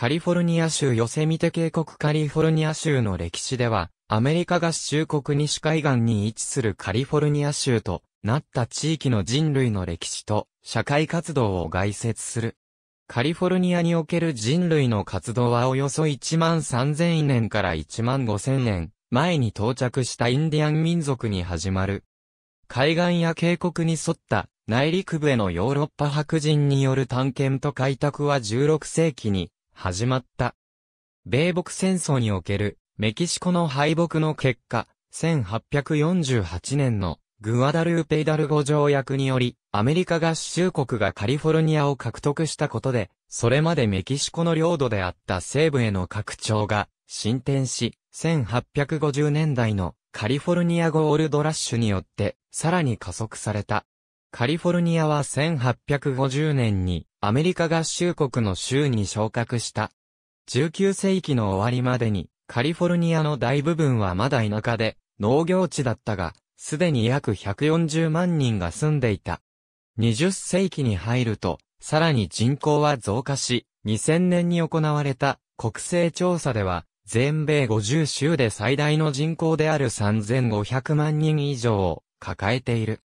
カリフォルニア州ヨセミテ渓谷カリフォルニア州の歴史では、アメリカ合衆国西海岸に位置するカリフォルニア州となった地域の人類の歴史と社会活動を概説する。カリフォルニアにおける人類の活動はおよそ1万3000年から1万5000年前に到着したインディアン民族に始まる。海岸や渓谷に沿った内陸部へのヨーロッパ白人による探検と開拓は16世紀に始まった。米北戦争におけるメキシコの敗北の結果、1848年のグアダルーペイダルゴ条約により、アメリカ合衆国がカリフォルニアを獲得したことで、それまでメキシコの領土であった西部への拡張が進展し、1850年代のカリフォルニアゴールドラッシュによって、さらに加速された。カリフォルニアは1850年にアメリカ合衆国の州に昇格した。19世紀の終わりまでに、カリフォルニアの大部分はまだ田舎で、農業地だったが、すでに約140万人が住んでいた。20世紀に入ると、さらに人口は増加し、2000年に行われた国勢調査では、全米50州で最大の人口である3500万人以上を抱えている。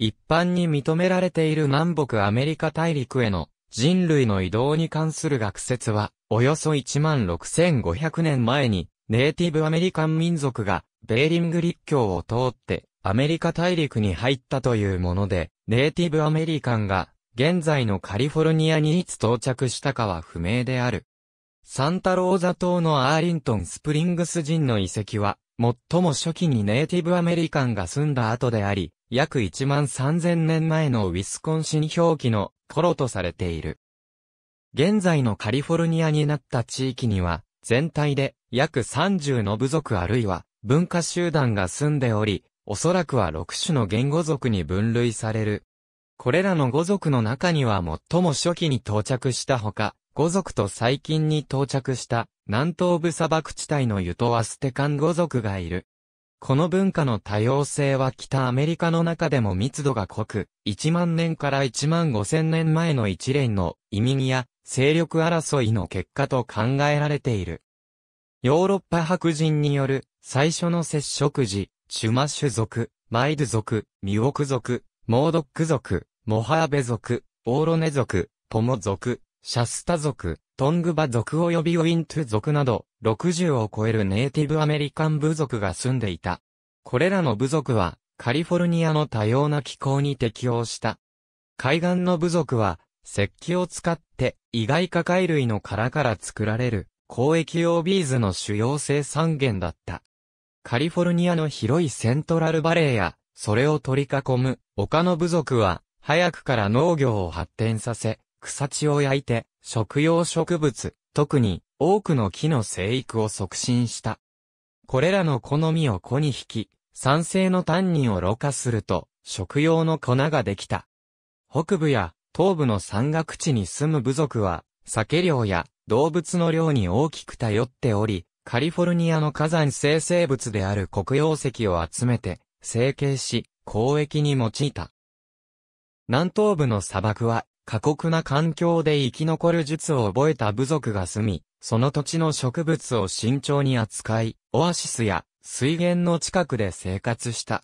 一般に認められている南北アメリカ大陸への人類の移動に関する学説は、およそ16,500年前に、ネイティブアメリカン民族が、ベーリング立教を通って、アメリカ大陸に入ったというもので、ネイティブアメリカンが、現在のカリフォルニアにいつ到着したかは不明である。サンタローザ島のアーリントン・スプリングス人の遺跡は、最も初期にネイティブアメリカンが住んだ後であり、約1万3000年前のウィスコンシン表記の頃とされている。現在のカリフォルニアになった地域には、全体で約30の部族あるいは文化集団が住んでおり、おそらくは6種の言語族に分類される。これらの語族の中には最も初期に到着したほか、五族と最近に到着した南東部砂漠地帯のユトアステカン五族がいる。この文化の多様性は北アメリカの中でも密度が濃く、1万年から1万5千年前の一連の移民や勢力争いの結果と考えられている。ヨーロッパ白人による最初の接触時、チュマシュ族、マイド族、ミオク族、モードック族、モハーベ族、オーロネ族、ポモ族、シャスタ族、トングバ族及びウィントゥ族など、60を超えるネイティブアメリカン部族が住んでいた。これらの部族は、カリフォルニアの多様な気候に適応した。海岸の部族は、石器を使って、意外化貝類の殻から作られる、交易用ビーズの主要生産源だった。カリフォルニアの広いセントラルバレーや、それを取り囲む、丘の部族は、早くから農業を発展させ、草地を焼いて、食用植物、特に多くの木の生育を促進した。これらの好みを子に引き、酸性のタンニンをろ過すると、食用の粉ができた。北部や東部の山岳地に住む部族は、酒量や動物の量に大きく頼っており、カリフォルニアの火山生成物である黒曜石を集めて、成形し、交易に用いた。南東部の砂漠は過酷な環境で生き残る術を覚えた部族が住み、その土地の植物を慎重に扱い、オアシスや水源の近くで生活した。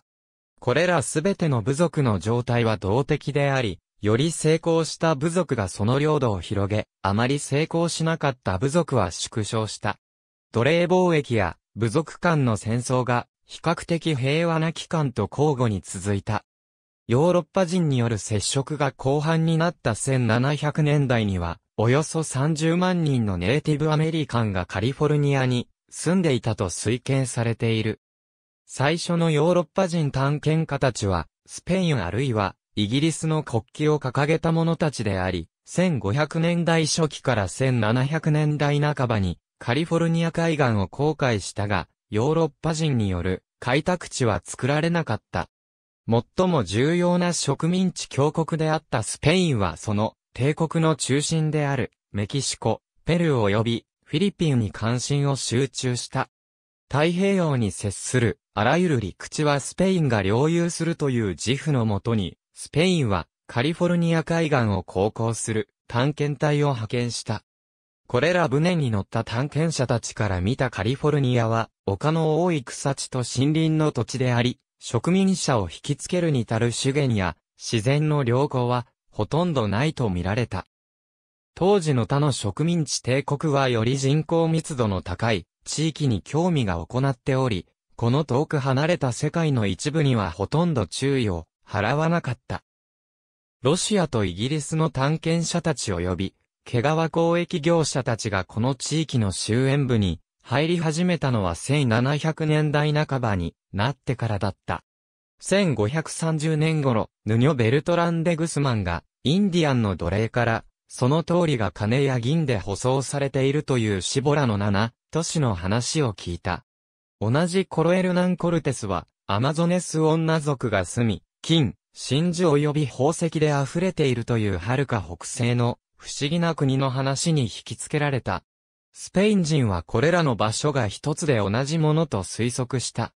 これらすべての部族の状態は動的であり、より成功した部族がその領土を広げ、あまり成功しなかった部族は縮小した。奴隷貿易や部族間の戦争が比較的平和な期間と交互に続いた。ヨーロッパ人による接触が後半になった1700年代には、およそ30万人のネイティブアメリカンがカリフォルニアに住んでいたと推計されている。最初のヨーロッパ人探検家たちは、スペインあるいはイギリスの国旗を掲げた者たちであり、1500年代初期から1700年代半ばにカリフォルニア海岸を航海したが、ヨーロッパ人による開拓地は作られなかった。最も重要な植民地強国であったスペインはその帝国の中心であるメキシコ、ペルー及びフィリピンに関心を集中した。太平洋に接するあらゆる陸地はスペインが領有するという自負のもとに、スペインはカリフォルニア海岸を航行する探検隊を派遣した。これら船に乗った探検者たちから見たカリフォルニアは丘の多い草地と森林の土地であり、植民者を引きつけるに足る資源や自然の良好はほとんどないと見られた。当時の他の植民地帝国はより人口密度の高い地域に興味が行っており、この遠く離れた世界の一部にはほとんど注意を払わなかった。ロシアとイギリスの探検者たち及び、毛皮交易業者たちがこの地域の周焉部に入り始めたのは1700年代半ばになってからだった。1530年頃、ヌニョ・ベルトランデ・グスマンが、インディアンの奴隷から、その通りが金や銀で舗装されているというシボラの七都市の話を聞いた。同じコロエルナン・コルテスは、アマゾネス女族が住み、金、真珠及び宝石で溢れているという遥か北西の不思議な国の話に引きつけられた。スペイン人はこれらの場所が一つで同じものと推測した。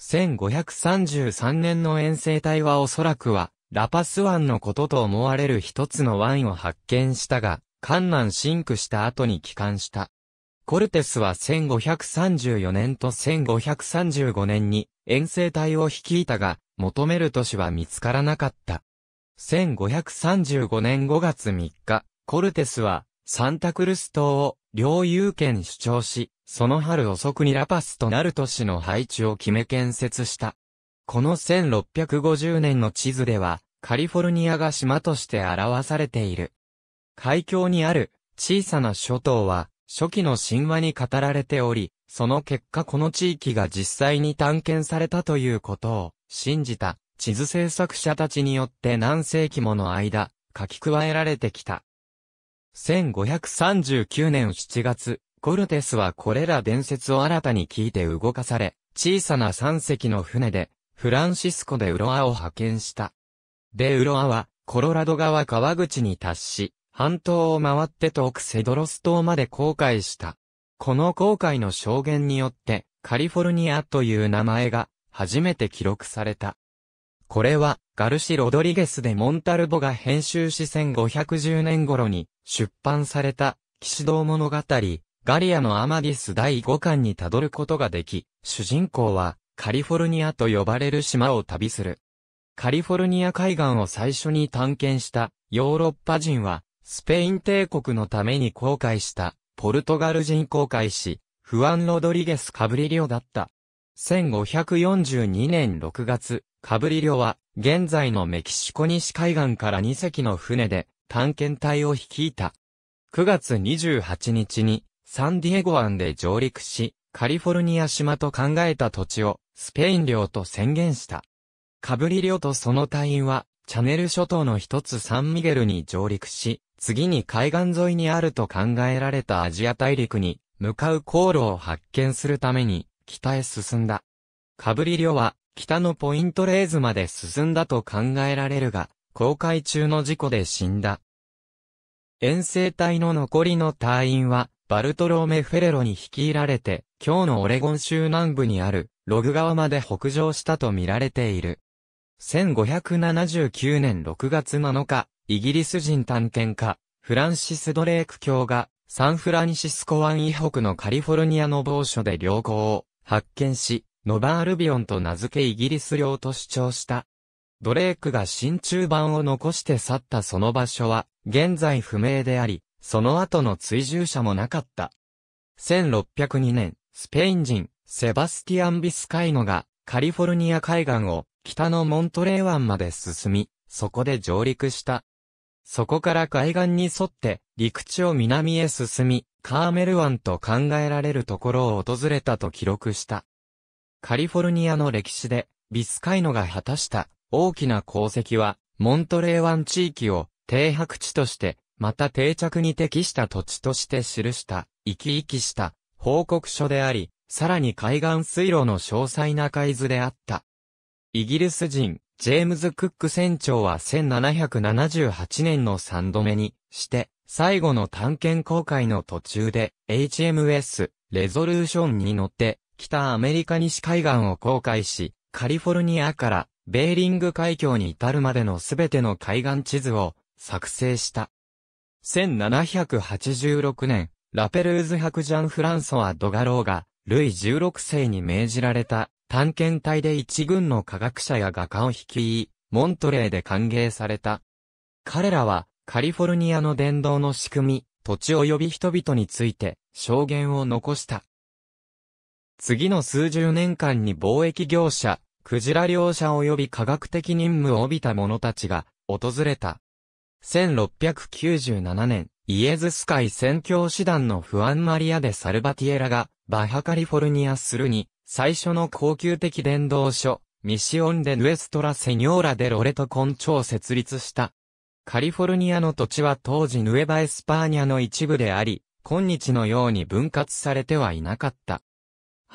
1533年の遠征隊はおそらくは、ラパス湾のことと思われる一つの湾を発見したが、観南シンクした後に帰還した。コルテスは1534年と1535年に遠征隊を率いたが、求める都市は見つからなかった。1535年5月3日、コルテスはサンタクルス島を領有権主張し、その春遅くにラパスとなる都市の配置を決め建設した。この1650年の地図では、カリフォルニアが島として表されている。海峡にある小さな諸島は、初期の神話に語られており、その結果この地域が実際に探検されたということを信じた地図制作者たちによって何世紀もの間書き加えられてきた。1539年7月、コルテスはこれら伝説を新たに聞いて動かされ、小さな3隻の船で、フランシスコでウロアを派遣した。でウロアは、コロラド川川口に達し、半島を回って遠くセドロス島まで航海した。この航海の証言によって、カリフォルニアという名前が、初めて記録された。これは、ガルシ・ロドリゲスでモンタルボが編集し1510年頃に、出版された、騎士道物語、ガリアのアマディス第5巻にたどることができ、主人公は、カリフォルニアと呼ばれる島を旅する。カリフォルニア海岸を最初に探検したヨーロッパ人は、スペイン帝国のために航海したポルトガル人航海士、フアン・ロドリゲス・カブリリョだった。1542年6月、カブリリョは、現在のメキシコ西海岸から2隻の船で、探検隊を率いた。9月28日にサンディエゴ湾で上陸し、カリフォルニア島と考えた土地をスペイン領と宣言した。カブリ領とその隊員はチャネル諸島の一つサンミゲルに上陸し、次に海岸沿いにあると考えられたアジア大陸に向かう航路を発見するために北へ進んだ。カブリ領は北のポイントレーズまで進んだと考えられるが、航海中の事故で死んだ。遠征隊の残りの隊員は、バルトローメ・フェレロに率いられて、今日のオレゴン州南部にある、ログ川まで北上したと見られている。1579年6月7日、イギリス人探検家、フランシス・ドレーク卿が、サンフランシスコ湾以北のカリフォルニアの某所で良好を発見し、ノバールビオンと名付けイギリス領と主張した。ドレークが真鍮板を残して去ったその場所は、現在不明であり、その後の追従者もなかった。1602年、スペイン人、セバスティアン・ビスカイノが、カリフォルニア海岸を、北のモントレー湾まで進み、そこで上陸した。そこから海岸に沿って、陸地を南へ進み、カーメル湾と考えられるところを訪れたと記録した。カリフォルニアの歴史で、ビスカイノが果たした大きな功績は、モントレー湾地域を停泊地として、また定着に適した土地として記した、生き生きした報告書であり、さらに海岸水路の詳細な海図であった。イギリス人、ジェームズ・クック船長は1778年の3度目にして、最後の探検公開の途中で HMS レゾルーションに乗って北アメリカ西海岸を航海し、カリフォルニアからベーリング海峡に至るまでのすべての海岸地図を作成した。1786年、ラペルーズ白ジャン・フランソワ・ドガローが、ルイ16世に命じられた探検隊で一軍の科学者や画家を率い、モントレーで歓迎された。彼らは、カリフォルニアの伝道の仕組み、土地及び人々について、証言を残した。次の数十年間に貿易業者、クジラ両者及び科学的任務を帯びた者たちが、訪れた。1697年、イエズス会宣教師団のフアン・マリア・デ・サルバティエラが、バハカリフォルニアするに、最初の高級的伝道所、ミシオン・デ・ヌエストラ・セニョーラ・デ・ロレト・コンチョを設立した。カリフォルニアの土地は当時ヌエバ・エスパーニャの一部であり、今日のように分割されてはいなかった。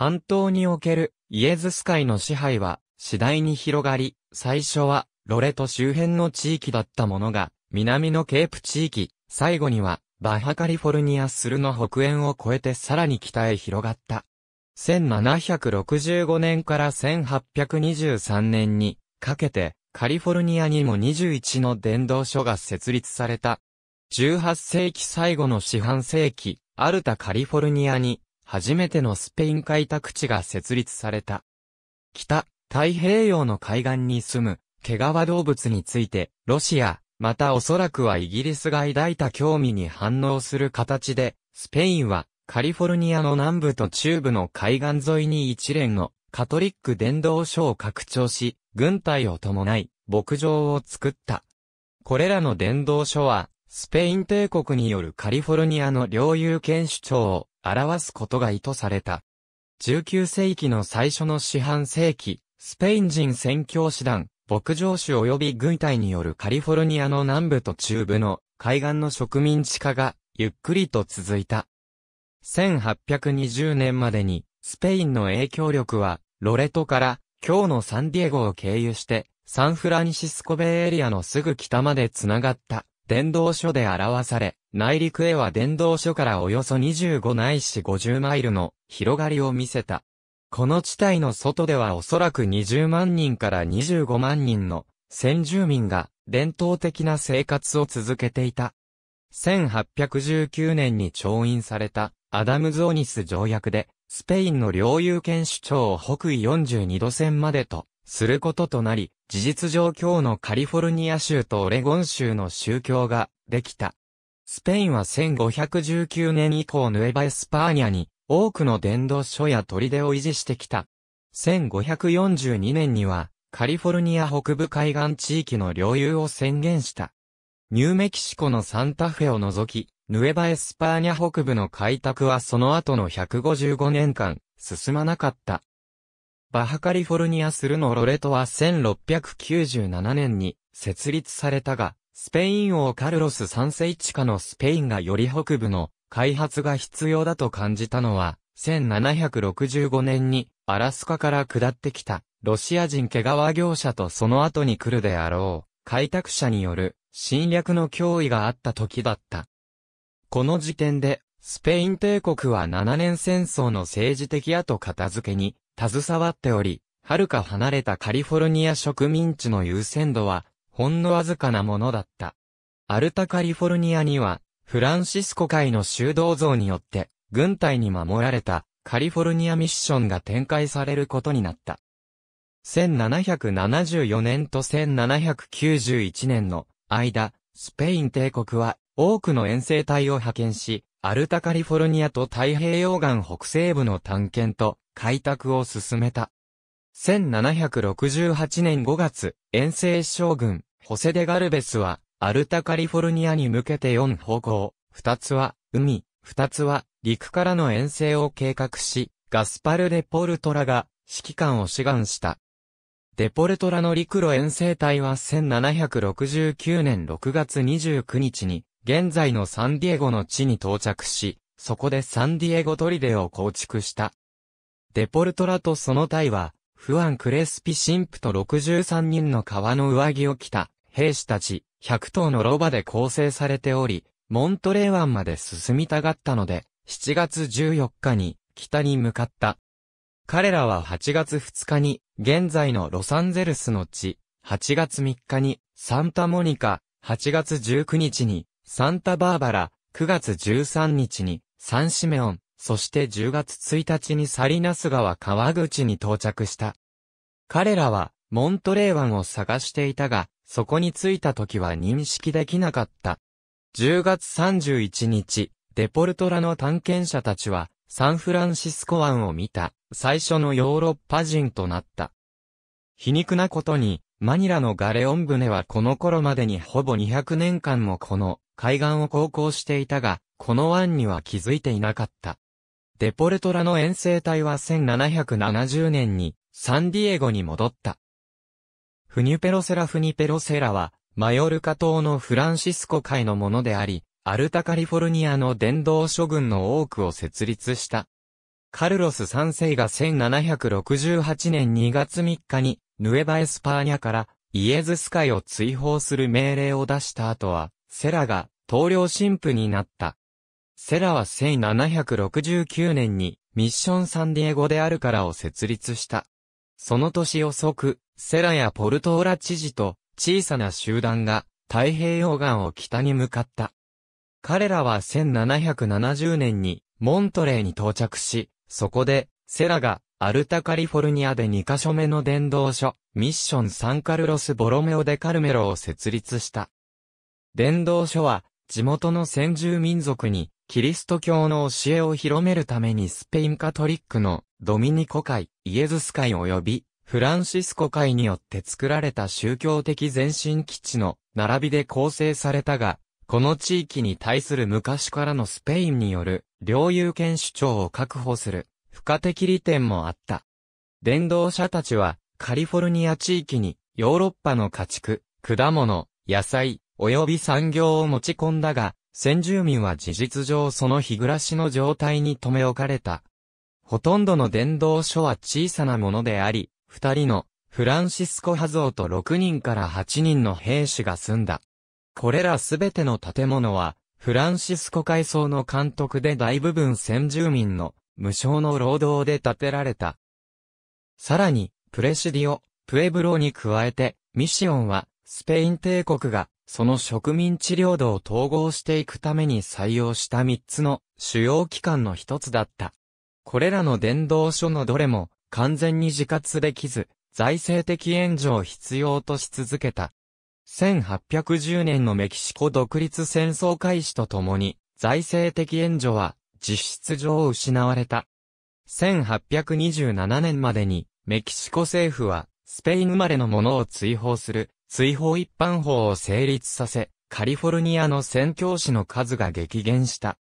半島におけるイエズス会の支配は次第に広がり、最初はロレト周辺の地域だったものが、南のケープ地域、最後にはバハカリフォルニアスルの北縁を越えてさらに北へ広がった。1765年から1823年にかけてカリフォルニアにも21の伝道所が設立された。18世紀最後の四半世紀、アルタカリフォルニアに初めてのスペイン開拓地が設立された。北、太平洋の海岸に住む、毛皮動物について、ロシア、またおそらくはイギリスが抱いた興味に反応する形で、スペインはカリフォルニアの南部と中部の海岸沿いに一連のカトリック伝道所を拡張し、軍隊を伴い牧場を作った。これらの伝道所は、スペイン帝国によるカリフォルニアの領有権主張を表すことが意図された。19世紀の最初の四半世紀、スペイン人宣教師団、牧場主及び軍隊によるカリフォルニアの南部と中部の海岸の植民地化がゆっくりと続いた。1820年までにスペインの影響力はロレトから今日のサンディエゴを経由してサンフランシスコベエリアのすぐ北までつながった。伝道書で表され、内陸へは伝道書からおよそ25ないし50マイルの広がりを見せた。この地帯の外ではおそらく20万人から25万人の先住民が伝統的な生活を続けていた。1819年に調印されたアダム・ゾーニス条約で、スペインの領有権主張を北緯42度線までとすることとなり、事実上今日のカリフォルニア州とオレゴン州の宗教ができた。スペインは1519年以降ヌエバエスパーニャに多くの伝道書や砦を維持してきた。1542年にはカリフォルニア北部海岸地域の領有を宣言した。ニューメキシコのサンタフェを除き、ヌエバエスパーニャ北部の開拓はその後の155年間進まなかった。バハカリフォルニアルのロレトは1697年に設立されたが、スペイン王カルロス3世一下のスペインがより北部の開発が必要だと感じたのは、1765年にアラスカから下ってきたロシア人毛皮業者とその後に来るであろう開拓者による侵略の脅威があった時だった。この時点でスペイン帝国は7年戦争の政治的後片付けに携わっており、遥か離れたカリフォルニア植民地の優先度は、ほんのわずかなものだった。アルタカリフォルニアには、フランシスコ会の修道像によって、軍隊に守られたカリフォルニアミッションが展開されることになった。1774年と1791年の間、スペイン帝国は多くの遠征隊を派遣し、アルタカリフォルニアと太平洋岸北西部の探検と開拓を進めた。1768年5月、遠征将軍、ホセデ・ガルベスは、アルタカリフォルニアに向けて4方向、2つは海、2つは陸からの遠征を計画し、ガスパル・デ・ポルトラが指揮官を志願した。デポルトラの陸路遠征隊は1769年6月29日に、現在のサンディエゴの地に到着し、そこでサンディエゴトリデを構築した。デポルトラとその隊は、フアン・クレスピ神父と63人の革の上着を着た兵士たち100頭のロバで構成されており、モントレー湾まで進みたがったので、7月14日に北に向かった。彼らは8月2日に現在のロサンゼルスの地、8月3日にサンタモニカ、8月19日にサンタバーバラ、9月13日にサンシメオン、そして10月1日にサリナス川川口に到着した。彼らは、モントレー湾を探していたが、そこに着いた時は認識できなかった。10月31日、デポルトラの探検者たちは、サンフランシスコ湾を見た、最初のヨーロッパ人となった。皮肉なことに、マニラのガレオン船はこの頃までにほぼ200年間もこの海岸を航行していたが、この湾には気づいていなかった。デポルトラの遠征隊は1770年にサンディエゴに戻った。フニュペロセラフニペロセラは、マヨルカ島のフランシスコ会のものであり、アルタカリフォルニアの伝道諸軍の多くを設立した。カルロス3世が1768年2月3日に、ヌエバエスパーニャからイエズス会を追放する命令を出した後は、セラが統領神父になった。セラは1769年にミッションサンディエゴであるからを設立した。その年遅く、セラやポルトーラ知事と小さな集団が太平洋岸を北に向かった。彼らは1770年にモントレーに到着し、そこでセラがアルタカリフォルニアで2カ所目の伝道所、ミッションサンカルロス・ボロメオ・デ・カルメロを設立した。伝道所は地元の先住民族にキリスト教の教えを広めるためにスペインカトリックのドミニコ会、イエズス会及びフランシスコ会によって作られた宗教的前進基地の並びで構成されたが、この地域に対する昔からのスペインによる領有権主張を確保する不可的利点もあった。伝道者たちはカリフォルニア地域にヨーロッパの家畜、果物、野菜、及び産業を持ち込んだが、先住民は事実上その日暮らしの状態に留め置かれた。ほとんどの伝道書は小さなものであり、二人のフランシスコ・ハゾーと六人から八人の兵士が住んだ。これらすべての建物は、フランシスコ階層の監督で大部分先住民の無償の労働で建てられた。さらに、プレシディオ、プエブロに加えて、ミシオンは、スペイン帝国がその植民地領土を統合していくために採用した三つの主要機関の一つだった。これらの伝道書のどれも完全に自活できず、財政的援助を必要とし続けた。1810年のメキシコ独立戦争開始とともに、財政的援助は実質上失われた。1827年までに、メキシコ政府は、スペイン生まれのものを追放する追放一般法を成立させ、カリフォルニアの宣教師の数が激減した。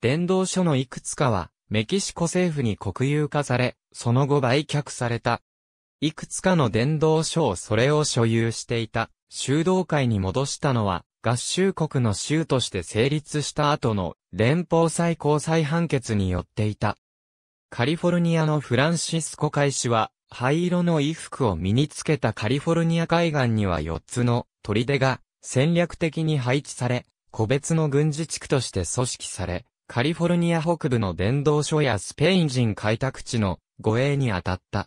伝道書のいくつかは、メキシコ政府に国有化され、その後売却された。いくつかの伝道書をそれを所有していた、修道会に戻したのは、合衆国の州として成立した後の連邦最高裁判決によっていた。カリフォルニアのフランシスコ会士は、灰色の衣服を身につけたカリフォルニア海岸には4つの砦が戦略的に配置され、個別の軍事地区として組織され、カリフォルニア北部の伝道所やスペイン人開拓地の護衛に当たった。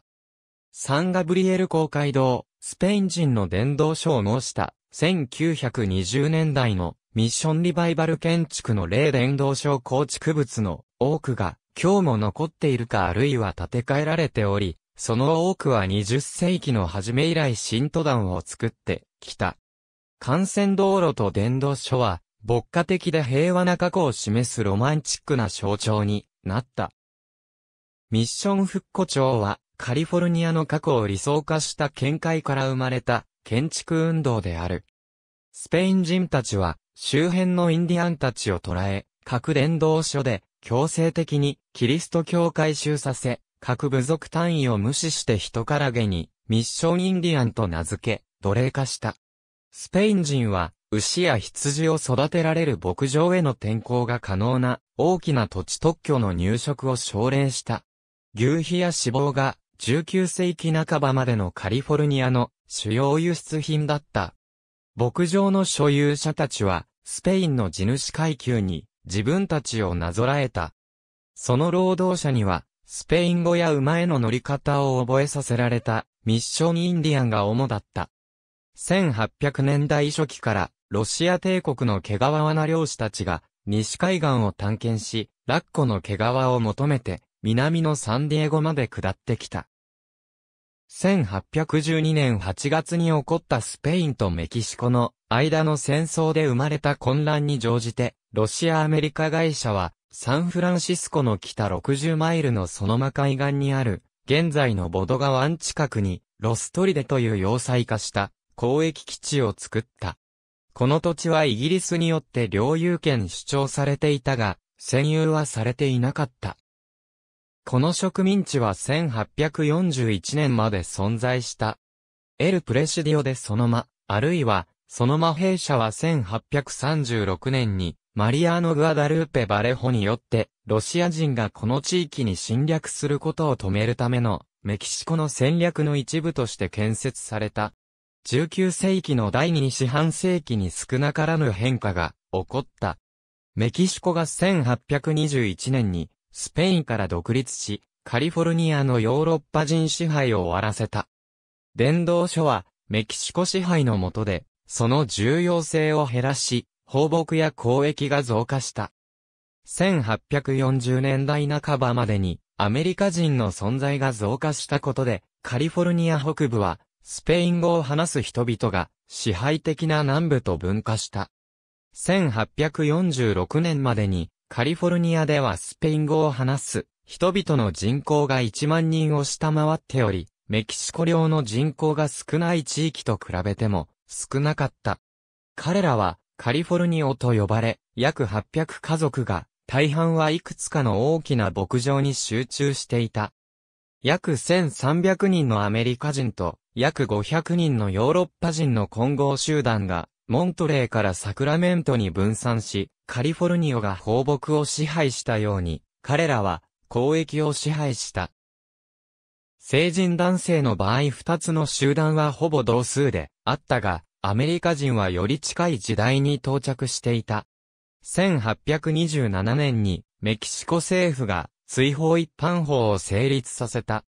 サンガブリエル公会堂、スペイン人の伝道所を模した1920年代のミッションリバイバル建築の霊伝道所構築物の多くが今日も残っているかあるいは建て替えられており、その多くは20世紀の初め以来新都団を作ってきた。幹線道路と電動書は、牧歌的で平和な過去を示すロマンチックな象徴になった。ミッション復古庁は、カリフォルニアの過去を理想化した見解から生まれた建築運動である。スペイン人たちは、周辺のインディアンたちを捉え、各電動書で強制的にキリスト教を改修させ、各部族単位を無視して人からげに、ミッションインディアンと名付け、奴隷化した。スペイン人は、牛や羊を育てられる牧場への転校が可能な、大きな土地特許の入植を奨励した。牛皮や脂肪が、19世紀半ばまでのカリフォルニアの主要輸出品だった。牧場の所有者たちは、スペインの地主階級に自分たちをなぞらえた。その労働者には、スペイン語や馬への乗り方を覚えさせられた、ミッションインディアンが主だった。1800年代初期から、ロシア帝国の毛皮罠漁師たちが、西海岸を探検し、ラッコの毛皮を求めて、南のサンディエゴまで下ってきた。1812年8月に起こったスペインとメキシコの間の戦争で生まれた混乱に乗じて、ロシアアメリカ会社はサンフランシスコの北60マイルのソノマ海岸にある、現在のボドガ湾近くに、ロストリデという要塞化した交易基地を作った。この土地はイギリスによって領有権主張されていたが、占有はされていなかった。この植民地は1841年まで存在した。エル・プレシディオでそのマ、あるいは、そのマ弊社は1836年に、マリアーノ・グアダルーペ・バレホによって、ロシア人がこの地域に侵略することを止めるための、メキシコの戦略の一部として建設された。19世紀の第2四半世紀に少なからぬ変化が起こった。メキシコが1821年にスペインから独立し、カリフォルニアのヨーロッパ人支配を終わらせた。伝道書はメキシコ支配の下で、その重要性を減らし、放牧や交易が増加した。1840年代半ばまでにアメリカ人の存在が増加したことで、カリフォルニア北部はスペイン語を話す人々が支配的な南部と分化した。1846年までにカリフォルニアではスペイン語を話す人々の人口が1万人を下回っており、メキシコ領の人口が少ない地域と比べても少なかった。彼らはカリフォルニオと呼ばれ、約800家族が、大半はいくつかの大きな牧場に集中していた。約1300人のアメリカ人と、約500人のヨーロッパ人の混合集団が、モントレーからサクラメントに分散し、カリフォルニオが放牧を支配したように、彼らは交易を支配した。成人男性の場合二つの集団はほぼ同数であったが、アメリカ人はより近い時代に到着していた。1827年にメキシコ政府が追放一般法を成立させた。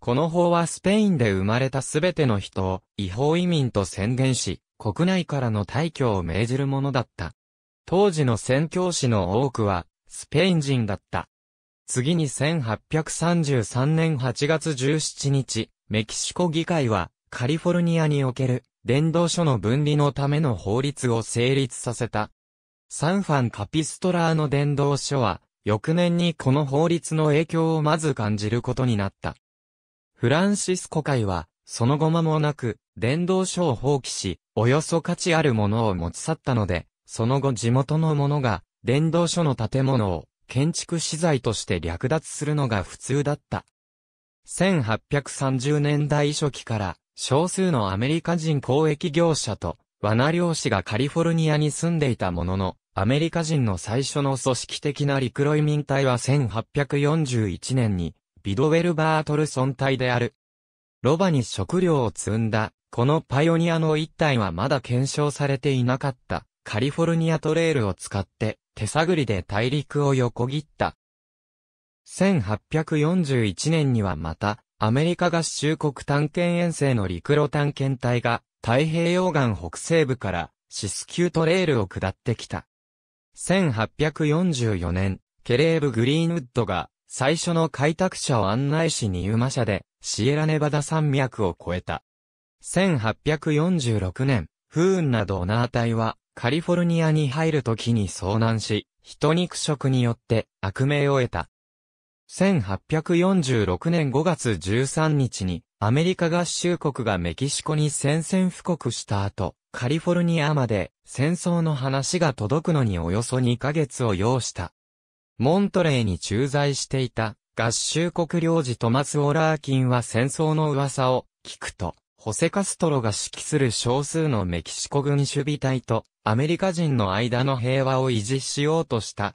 この法はスペインで生まれたすべての人を違法移民と宣言し、国内からの退去を命じるものだった。当時の宣教師の多くは、スペイン人だった。次に1833年8月17日、メキシコ議会は、カリフォルニアにおける伝道書の分離のための法律を成立させた。サンファン・カピストラーの伝道書は、翌年にこの法律の影響をまず感じることになった。フランシスコ会は、その後間もなく、伝道書を放棄し、およそ価値あるものを持ち去ったので、その後地元の者が、伝道書の建物を、建築資材として略奪するのが普通だった。1830年代初期から少数のアメリカ人交易業者と、罠漁師がカリフォルニアに住んでいたものの、アメリカ人の最初の組織的な陸路移民隊は1841年に、ビドウェル・バートルソン隊である。ロバに食料を積んだ、このパイオニアの一隊はまだ検証されていなかった、カリフォルニアトレールを使って、手探りで大陸を横切った。1841年にはまた、アメリカ合衆国探検遠征の陸路探検隊が太平洋岸北西部からシスキュートレールを下ってきた。1844年、ケレーブ・グリーンウッドが最初の開拓者を案内しに馬社でシエラネバダ山脈を越えた。1846年、不運なドナー隊はカリフォルニアに入る時に遭難し、人肉食によって悪名を得た。1846年5月13日に、アメリカ合衆国がメキシコに宣戦布告した後、カリフォルニアまで戦争の話が届くのにおよそ2ヶ月を要した。モントレーに駐在していた合衆国領事トマス・オラーキンは戦争の噂を聞くと、ホセカストロが指揮する少数のメキシコ軍守備隊とアメリカ人の間の平和を維持しようとした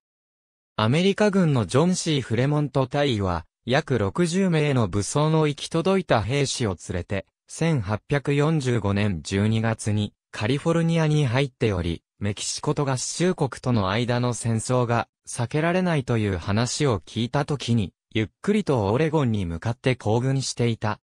アメリカ軍のジョン・シー・フレモント大尉は、約60名の武装の行き届いた兵士を連れて、1845年12月にカリフォルニアに入っており、メキシコと合衆国との間の戦争が避けられないという話を聞いた時に、ゆっくりとオレゴンに向かって行軍していた。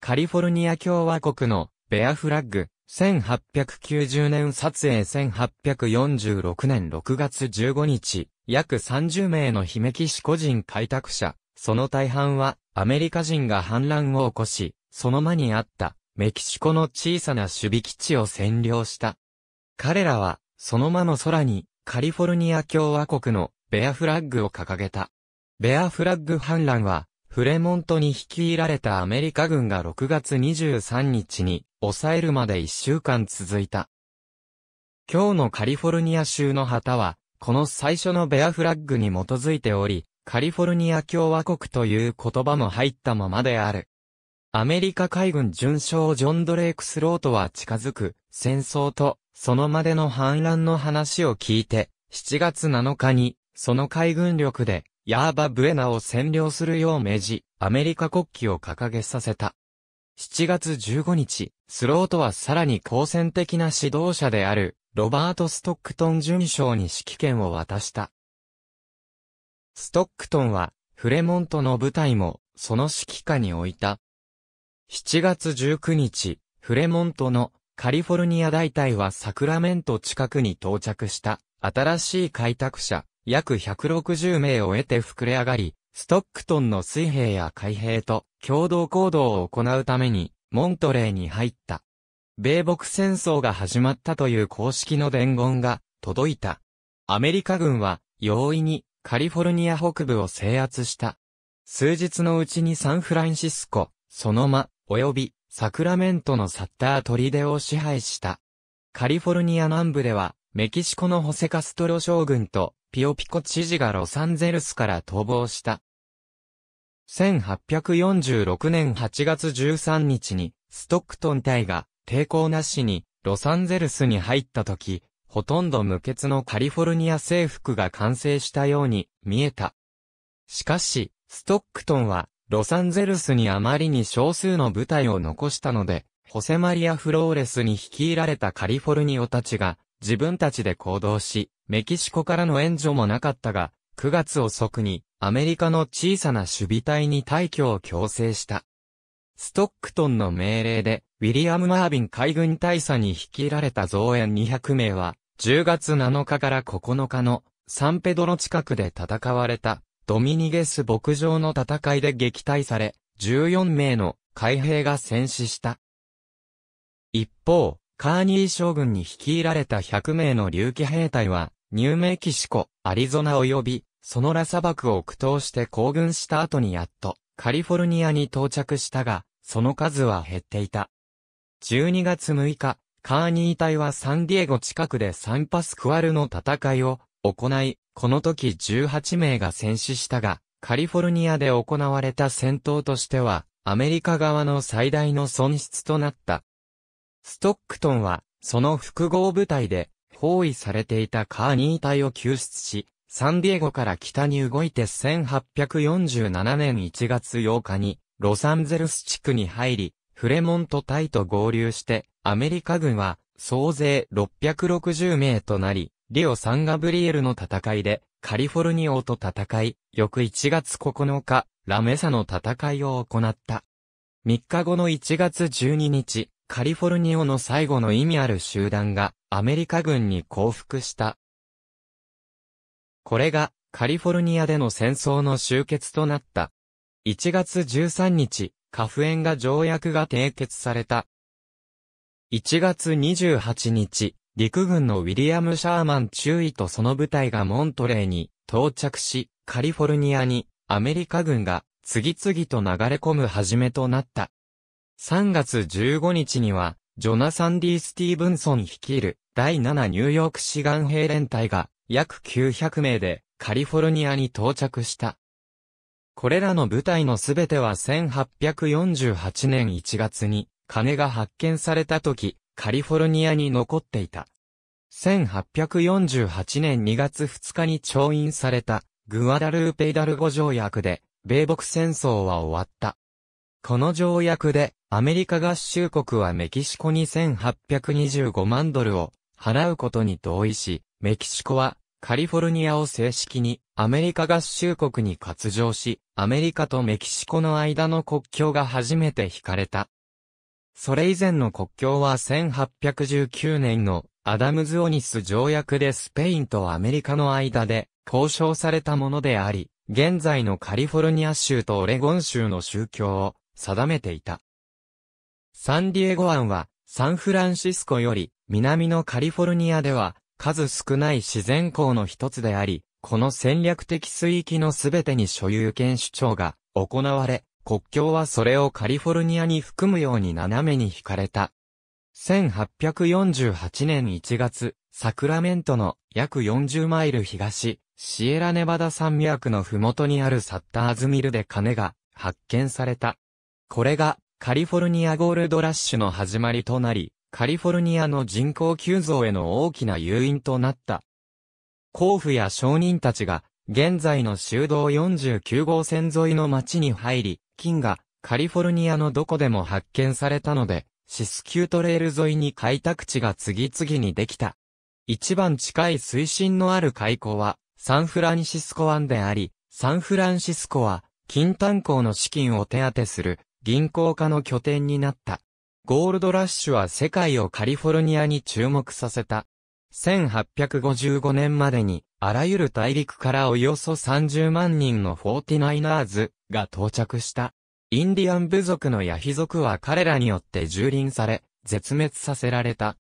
カリフォルニア共和国のベアフラッグ、1890年撮影1846年6月15日、約30名の姫メキシコ人開拓者、その大半はアメリカ人が反乱を起こし、その間にあったメキシコの小さな守備基地を占領した。彼らはその間の空にカリフォルニア共和国のベアフラッグを掲げた。ベアフラッグ反乱はフレモントに率いられたアメリカ軍が6月23日に抑えるまで1週間続いた。今日のカリフォルニア州の旗はこの最初のベアフラッグに基づいており、カリフォルニア共和国という言葉も入ったままである。アメリカ海軍巡将ジョン・ドレイクスロートは近づく戦争とそのまでの反乱の話を聞いて7月7日にその海軍力でヤーバ・ブエナを占領するよう命じアメリカ国旗を掲げさせた。7月15日、スロートはさらに好戦的な指導者であるロバート・ストックトン准将に指揮権を渡した。ストックトンは、フレモントの部隊も、その指揮下に置いた。7月19日、フレモントのカリフォルニア大隊はサクラメント近くに到着した、新しい開拓者、約160名を得て膨れ上がり、ストックトンの水兵や海兵と共同行動を行うために、モントレーに入った。米北戦争が始まったという公式の伝言が届いた。アメリカ軍は容易にカリフォルニア北部を制圧した。数日のうちにサンフランシスコ、ソノマ、及びサクラメントのサッタートリデを支配した。カリフォルニア南部では、メキシコのホセカストロ将軍とピオピコ知事がロサンゼルスから逃亡した。1846年8月13日にストックトン隊が抵抗なしに、ロサンゼルスに入った時、ほとんど無欠のカリフォルニア制服が完成したように見えた。しかし、ストックトンは、ロサンゼルスにあまりに少数の部隊を残したので、ホセマリア・フローレスに率いられたカリフォルニオたちが、自分たちで行動し、メキシコからの援助もなかったが、9月遅くに、アメリカの小さな守備隊に退去を強制した。ストックトンの命令で、ウィリアム・マービン海軍大佐に率いられた増援200名は、10月7日から9日のサンペドロ近くで戦われたドミニゲス牧場の戦いで撃退され、14名の海兵が戦死した。一方、カーニー将軍に率いられた100名の竜騎兵隊は、ニューメキシコ、アリゾナ及び、ソノラ砂漠を苦闘して行軍した後にやっと、カリフォルニアに到着したが、その数は減っていた。12月6日、カーニー隊はサンディエゴ近くでサンパスクワルの戦いを行い、この時18名が戦死したが、カリフォルニアで行われた戦闘としては、アメリカ側の最大の損失となった。ストックトンは、その複合部隊で、包囲されていたカーニー隊を救出し、サンディエゴから北に動いて1847年1月8日に、ロサンゼルス地区に入り、フレモント隊と合流して、アメリカ軍は、総勢660名となり、リオ・サンガブリエルの戦いで、カリフォルニアと戦い、翌1月9日、ラメサの戦いを行った。3日後の1月12日、カリフォルニアの最後の意味ある集団が、アメリカ軍に降伏した。これがカリフォルニアでの戦争の終結となった。1月13日、カフエンガ条約が締結された。1月28日、陸軍のウィリアム・シャーマン中尉とその部隊がモントレーに到着し、カリフォルニアにアメリカ軍が次々と流れ込む始めとなった。3月15日には、ジョナサン・ディ・スティーブンソン率いる第7ニューヨーク志願兵連隊が約900名でカリフォルニアに到着した。これらの部隊のすべては1848年1月に金が発見された時、カリフォルニアに残っていた。1848年2月2日に調印されたグアダルーペイダルゴ条約で米北戦争は終わった。この条約でアメリカ合衆国はメキシコに1825万ドルを払うことに同意し、メキシコはカリフォルニアを正式にアメリカ合衆国に割譲し、アメリカとメキシコの間の国境が初めて引かれた。それ以前の国境は1819年のアダムズ・オニス条約でスペインとアメリカの間で交渉されたものであり、現在のカリフォルニア州とオレゴン州の宗教を定めていた。サンディエゴ湾はサンフランシスコより南のカリフォルニアでは、数少ない自然光の一つであり、この戦略的水域のすべてに所有権主張が行われ、国境はそれをカリフォルニアに含むように斜めに引かれた。1848年1月、サクラメントの約40マイル東、シエラネバダ山脈のふもとにあるサッターズミルで金が発見された。これがカリフォルニアゴールドラッシュの始まりとなり、カリフォルニアの人口急増への大きな誘因となった。甲府や商人たちが、現在の修道49号線沿いの町に入り、金がカリフォルニアのどこでも発見されたので、シスキュートレール沿いに開拓地が次々にできた。一番近い水深のある海溝は、サンフランシスコ湾であり、サンフランシスコは、金炭鉱の資金を手当てする、銀行家の拠点になった。ゴールドラッシュは世界をカリフォルニアに注目させた。1855年までに、あらゆる大陸からおよそ30万人のフォーティナイナーズが到着した。インディアン部族のヤヒ族は彼らによって蹂躙され、絶滅させられた。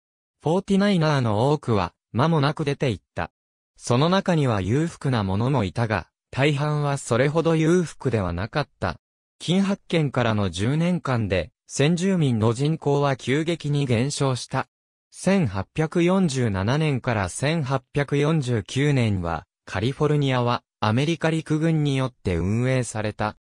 フォーティナイナーの多くは、間もなく出ていった。その中には裕福な者もいたが、大半はそれほど裕福ではなかった。金発見からの10年間で、先住民の人口は急激に減少した。1847年から1849年は、カリフォルニアはアメリカ陸軍によって運営された。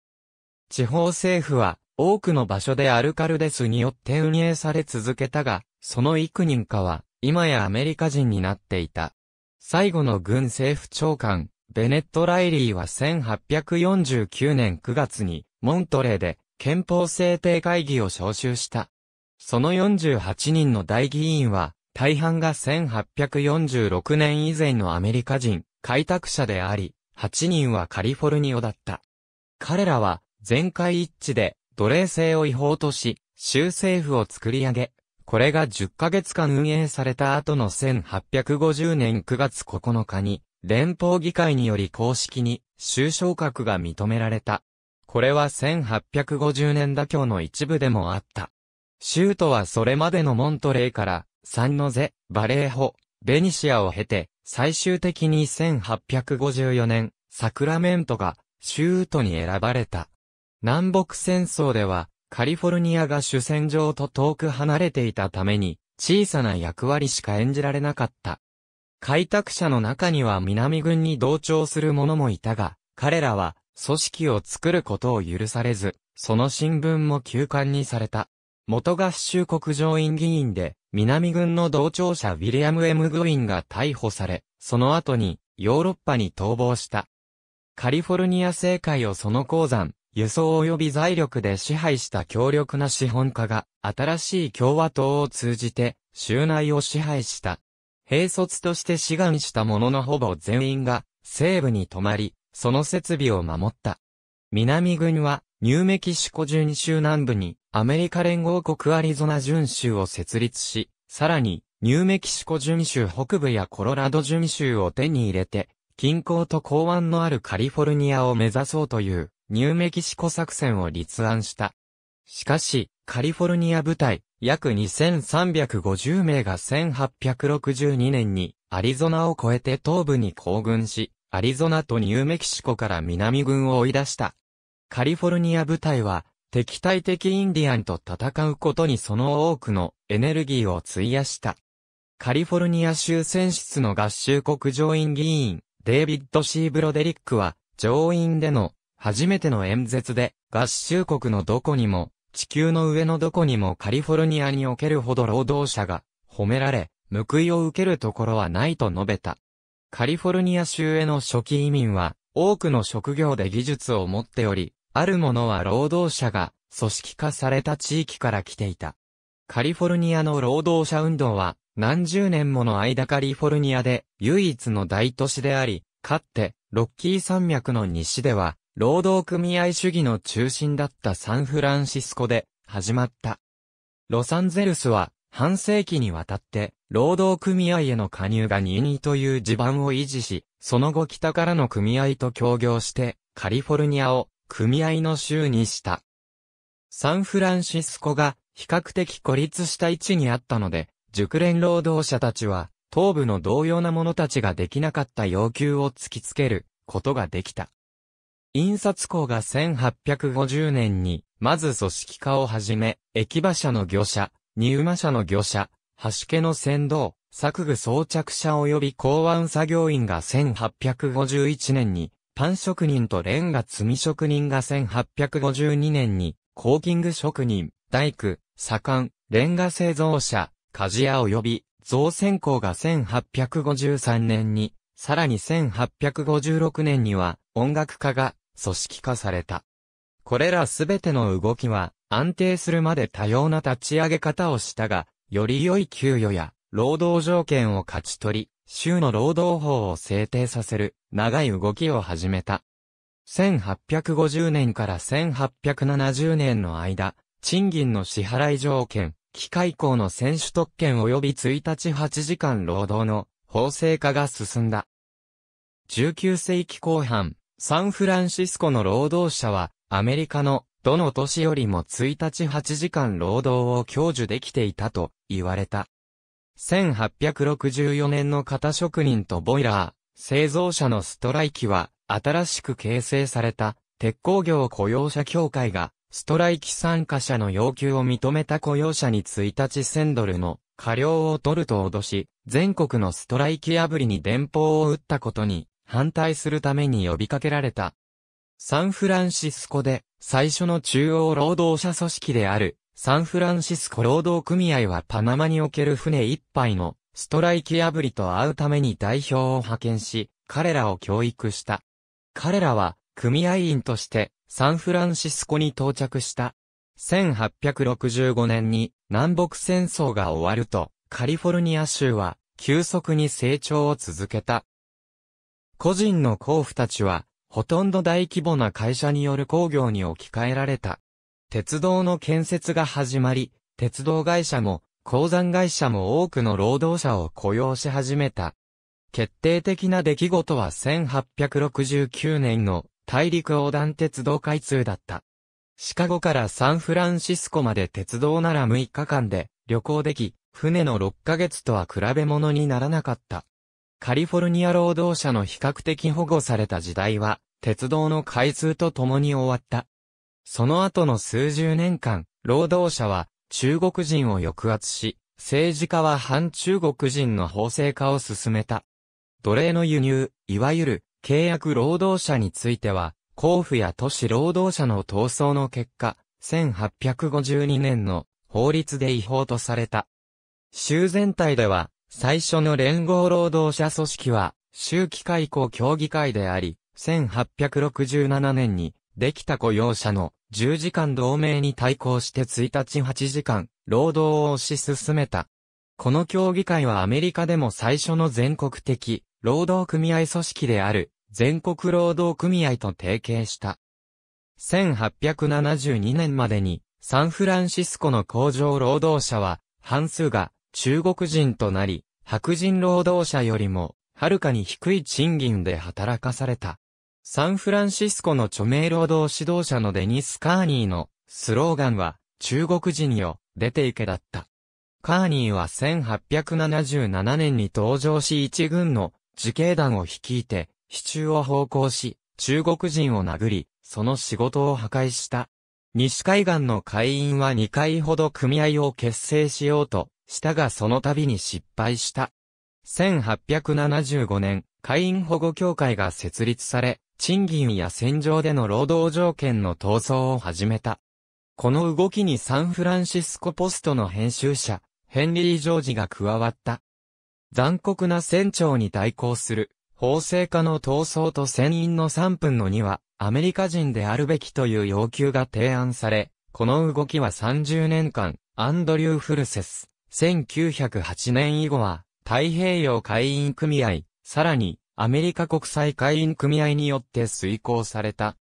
地方政府は多くの場所でアルカルデスによって運営され続けたが、その幾人かは今やアメリカ人になっていた。最後の軍政府長官、ベネット・ライリーは1849年9月にモントレーで憲法制定会議を招集した。その48人の大議員は、大半が1846年以前のアメリカ人、開拓者であり、8人はカリフォルニアだった。彼らは、全会一致で、奴隷制を違法とし、州政府を作り上げ、これが10ヶ月間運営された後の1850年9月9日に、連邦議会により公式に、州昇格が認められた。これは1850年妥協の一部でもあった。シュートはそれまでのモントレーから、サンノゼ、バレーホ、ベニシアを経て、最終的に1854年、サクラメントが、シュートに選ばれた。南北戦争では、カリフォルニアが主戦場と遠く離れていたために、小さな役割しか演じられなかった。開拓者の中には南軍に同調する者もいたが、彼らは組織を作ることを許されず、その新聞も休刊にされた。元合衆国上院議員で、南軍の同調者ウィリアム・ M・ グウィンが逮捕され、その後に、ヨーロッパに逃亡した。カリフォルニア政界をその鉱山、輸送及び財力で支配した強力な資本家が、新しい共和党を通じて、州内を支配した。兵卒として志願した者のほぼ全員が、西部に泊まり、その設備を守った。南軍は、ニューメキシコ準州南部に、アメリカ連合国アリゾナ準州を設立し、さらに、ニューメキシコ準州北部やコロラド準州を手に入れて、近郊と港湾のあるカリフォルニアを目指そうという、ニューメキシコ作戦を立案した。しかし、カリフォルニア部隊、約2350名が1862年にアリゾナを越えて東部に行軍し、アリゾナとニューメキシコから南軍を追い出した。カリフォルニア部隊は、敵対的インディアンと戦うことにその多くのエネルギーを費やした。カリフォルニア州選出の合衆国上院議員、デイビッド・シー・ブロデリックは、上院での初めての演説で、合衆国のどこにも、地球の上のどこにもカリフォルニアにおけるほど労働者が褒められ、報いを受けるところはないと述べた。カリフォルニア州への初期移民は、多くの職業で技術を持っており、あるものは労働者が組織化された地域から来ていた。カリフォルニアの労働者運動は、何十年もの間カリフォルニアで唯一の大都市であり、かって、ロッキー山脈の西では、労働組合主義の中心だったサンフランシスコで始まった。ロサンゼルスは半世紀にわたって、労働組合への加入が22という地盤を維持し、その後北からの組合と協業して、カリフォルニアを組合の州にした。サンフランシスコが比較的孤立した位置にあったので、熟練労働者たちは、東部の同様な者たちができなかった要求を突きつけることができた。印刷工が1850年に、まず組織化をはじめ、駅馬車の業者、荷馬車の業者、橋家の船頭、作具装着者及び港湾作業員が1851年に、パン職人とレンガ積み職人が1852年に、コーキング職人、大工、左官、レンガ製造者、鍛冶屋及び造船工が1853年に、さらに1856年には音楽家が組織化された。これらすべての動きは安定するまで多様な立ち上げ方をしたが、より良い給与や労働条件を勝ち取り、州の労働法を制定させる長い動きを始めた。1850年から1870年の間、賃金の支払い条件、機械工の選手特権及び1日8時間労働の法制化が進んだ。19世紀後半、サンフランシスコの労働者はアメリカのどの年よりも1日8時間労働を享受できていたと言われた。1864年の型職人とボイラー、製造者のストライキは、新しく形成された、鉄鋼業雇用者協会が、ストライキ参加者の要求を認めた雇用者に1日1000ドルの過料を取ると脅し、全国のストライキ破りに電報を打ったことに反対するために呼びかけられた。サンフランシスコで最初の中央労働者組織であるサンフランシスコ労働組合はパナマにおける船一杯のストライキ破りと会うために代表を派遣し、彼らを教育した。彼らは組合員としてサンフランシスコに到着した。1865年に南北戦争が終わるとカリフォルニア州は急速に成長を続けた。個人の候補たちはほとんど大規模な会社による工業に置き換えられた。鉄道の建設が始まり、鉄道会社も、鉱山会社も多くの労働者を雇用し始めた。決定的な出来事は1869年の大陸横断鉄道開通だった。シカゴからサンフランシスコまで鉄道なら6日間で旅行でき、船の6ヶ月とは比べ物にならなかった。カリフォルニア労働者の比較的保護された時代は、鉄道の開通とともに終わった。その後の数十年間、労働者は中国人を抑圧し、政治家は反中国人の法制化を進めた。奴隷の輸入、いわゆる契約労働者については、交付や都市労働者の闘争の結果、1852年の法律で違法とされた。州全体では最初の連合労働者組織は、周期開校協議会であり、1867年に、できた雇用者の10時間同盟に対抗して1日8時間、労働を推し進めた。この協議会はアメリカでも最初の全国的労働組合組織である全国労働組合と提携した。1872年までにサンフランシスコの工場労働者は半数が中国人となり、白人労働者よりも、はるかに低い賃金で働かされた。サンフランシスコの著名労働指導者のデニス・カーニーのスローガンは、中国人よ、出ていけだった。カーニーは1877年に登場し一軍の自警団を率いて、支柱を奉公し、中国人を殴り、その仕事を破壊した。西海岸の会員は2回ほど組合を結成しようとしたがその度に失敗した。1875年、会員保護協会が設立され、賃金や戦場での労働条件の闘争を始めた。この動きにサンフランシスコポストの編集者、ヘンリー・ジョージが加わった。残酷な船長に対抗する、法制化の闘争と船員の3分の2は、アメリカ人であるべきという要求が提案され、この動きは30年間、アンドリュー・フルセス、1908年以後は、太平洋会員組合、さらに、アメリカ国際会員組合によって遂行された。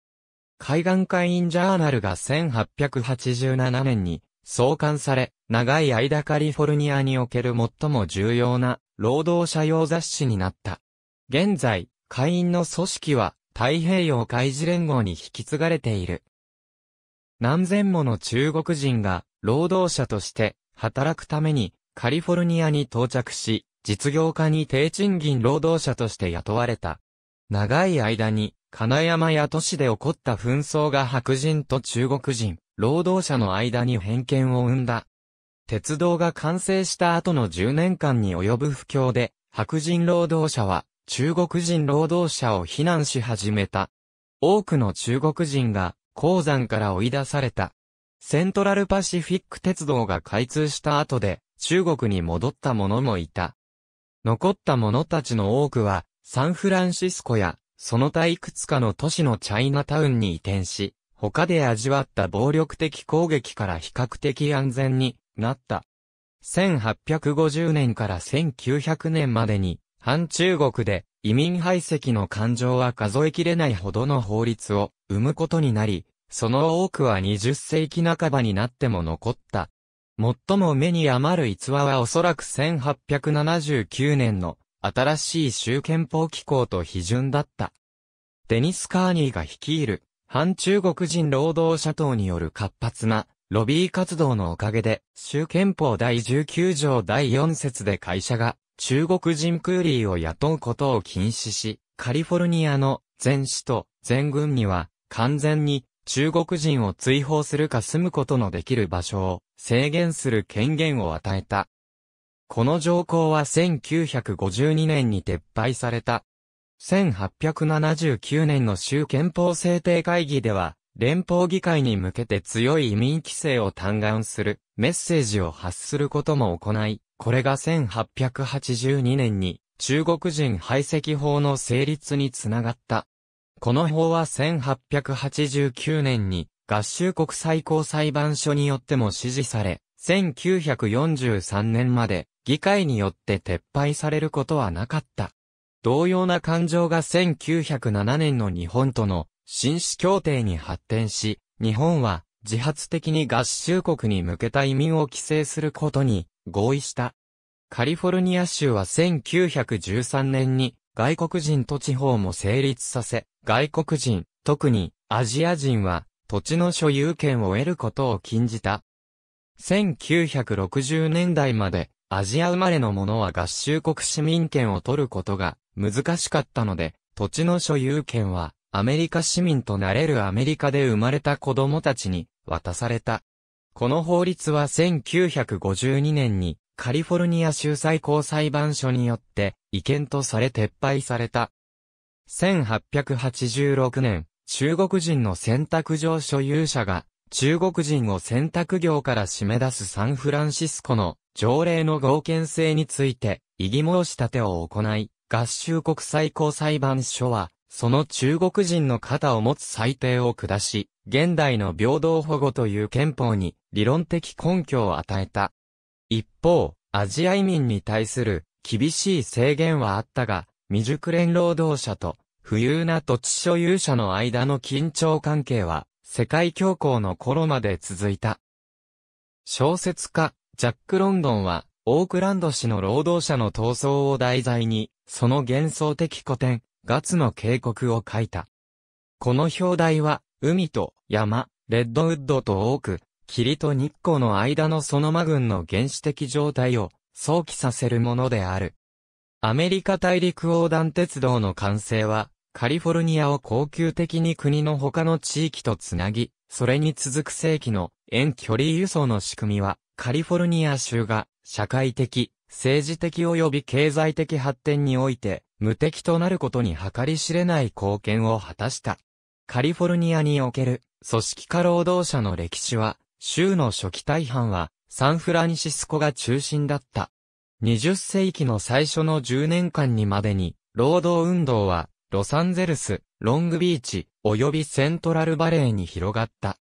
海岸会員ジャーナルが1887年に創刊され、長い間カリフォルニアにおける最も重要な労働者用雑誌になった。現在、会員の組織は太平洋海事連合に引き継がれている。何千もの中国人が労働者として働くためにカリフォルニアに到着し、実業家に低賃金労働者として雇われた。長い間に、金山や都市で起こった紛争が白人と中国人、労働者の間に偏見を生んだ。鉄道が完成した後の10年間に及ぶ不況で、白人労働者は中国人労働者を非難し始めた。多くの中国人が鉱山から追い出された。セントラルパシフィック鉄道が開通した後で、中国に戻った者もいた。残った者たちの多くは、サンフランシスコや、その他いくつかの都市のチャイナタウンに移転し、他で味わった暴力的攻撃から比較的安全になった。1850年から1900年までに、反中国で移民排斥の感情は数えきれないほどの法律を生むことになり、その多くは20世紀半ばになっても残った。最も目に余る逸話はおそらく1879年の新しい州憲法機構と批准だった。デニス・カーニーが率いる反中国人労働者党による活発なロビー活動のおかげで、州憲法第19条第4節で会社が中国人クーリーを雇うことを禁止し、カリフォルニアの全市と全軍には完全に中国人を追放するか住むことのできる場所を制限する権限を与えた。この条項は1952年に撤廃された。1879年の州憲法制定会議では、連邦議会に向けて強い移民規制を嘆願するメッセージを発することも行い、これが1882年に中国人排斥法の成立につながった。この法は1889年に合衆国最高裁判所によっても支持され、1943年まで議会によって撤廃されることはなかった。同様な感情が1907年の日本との紳士協定に発展し、日本は自発的に合衆国に向けた移民を規制することに合意した。カリフォルニア州は1913年に外国人と地方も成立させ、外国人、特にアジア人は土地の所有権を得ることを禁じた。1960年代までアジア生まれの者は合衆国市民権を取ることが難しかったので、土地の所有権はアメリカ市民となれるアメリカで生まれた子供たちに渡された。この法律は1952年にカリフォルニア州最高裁判所によって違憲とされ撤廃された。1886年、中国人の選択上所有者が、中国人を選択業から締め出すサンフランシスコの条例の合憲性について、異議申し立てを行い、合衆国最高裁判所は、その中国人の肩を持つ裁定を下し、現代の平等保護という憲法に理論的根拠を与えた。一方、アジア移民に対する厳しい制限はあったが、未熟練労働者と、富裕な土地所有者の間の緊張関係は、世界恐慌の頃まで続いた。小説家、ジャック・ロンドンは、オークランド市の労働者の闘争を題材に、その幻想的古典、ガツの警告を書いた。この表題は、海と山、レッドウッドと多く、霧と日光の間のその間群の原始的状態を想起させるものである。アメリカ大陸横断鉄道の完成は、カリフォルニアを恒久的に国の他の地域とつなぎ、それに続く世紀の遠距離輸送の仕組みは、カリフォルニア州が社会的、政治的及び経済的発展において、無敵となることに計り知れない貢献を果たした。カリフォルニアにおける組織化労働者の歴史は、州の初期大半はサンフランシスコが中心だった。20世紀の最初の10年間にまでに、労働運動は、ロサンゼルス、ロングビーチ、及びセントラルバレーに広がった。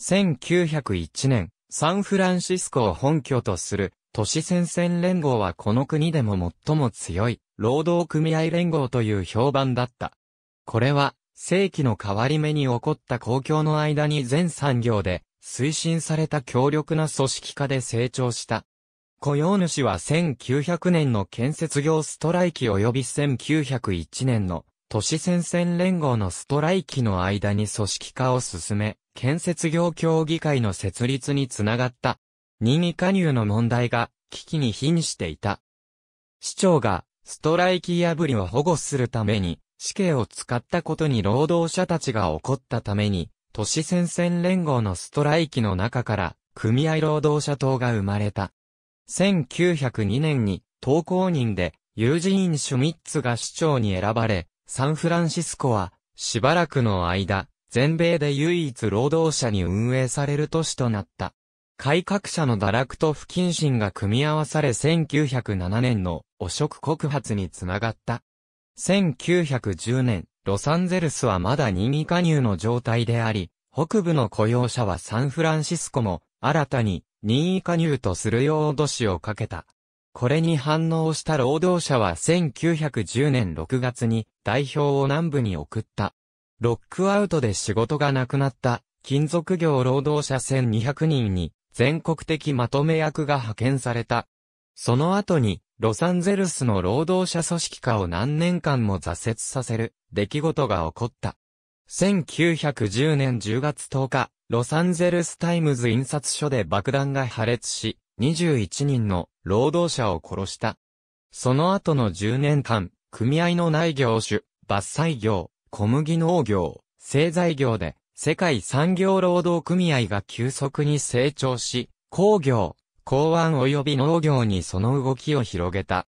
1901年、サンフランシスコを本拠とする、都市戦線連合はこの国でも最も強い、労働組合連合という評判だった。これは、世紀の変わり目に起こった公共の間に全産業で、推進された強力な組織化で成長した。雇用主は1900年の建設業ストライキ及び1901年の都市戦線連合のストライキの間に組織化を進め、建設業協議会の設立につながった。任意加入の問題が危機に瀕していた。市長がストライキ破りを保護するために死刑を使ったことに労働者たちが怒ったために都市戦線連合のストライキの中から、組合労働者党が生まれた。1902年に、投稿人で、ユージーン・シュミッツが市長に選ばれ、サンフランシスコは、しばらくの間、全米で唯一労働者に運営される都市となった。改革者の堕落と不謹慎が組み合わされ1907年の汚職告発につながった。1910年、ロサンゼルスはまだ任意加入の状態であり、北部の雇用者はサンフランシスコも新たに任意加入とするよう脅しをかけた。これに反応した労働者は1910年6月に代表を南部に送った。ロックアウトで仕事がなくなった金属業労働者1200人に全国的まとめ役が派遣された。その後にロサンゼルスの労働者組織化を何年間も挫折させる出来事が起こった。1910年10月10日、ロサンゼルスタイムズ印刷所で爆弾が破裂し、21人の労働者を殺した。その後の10年間、組合のない業種、伐採業、小麦農業、製材業で、世界産業労働組合が急速に成長し、工業、港湾及び農業にその動きを広げた。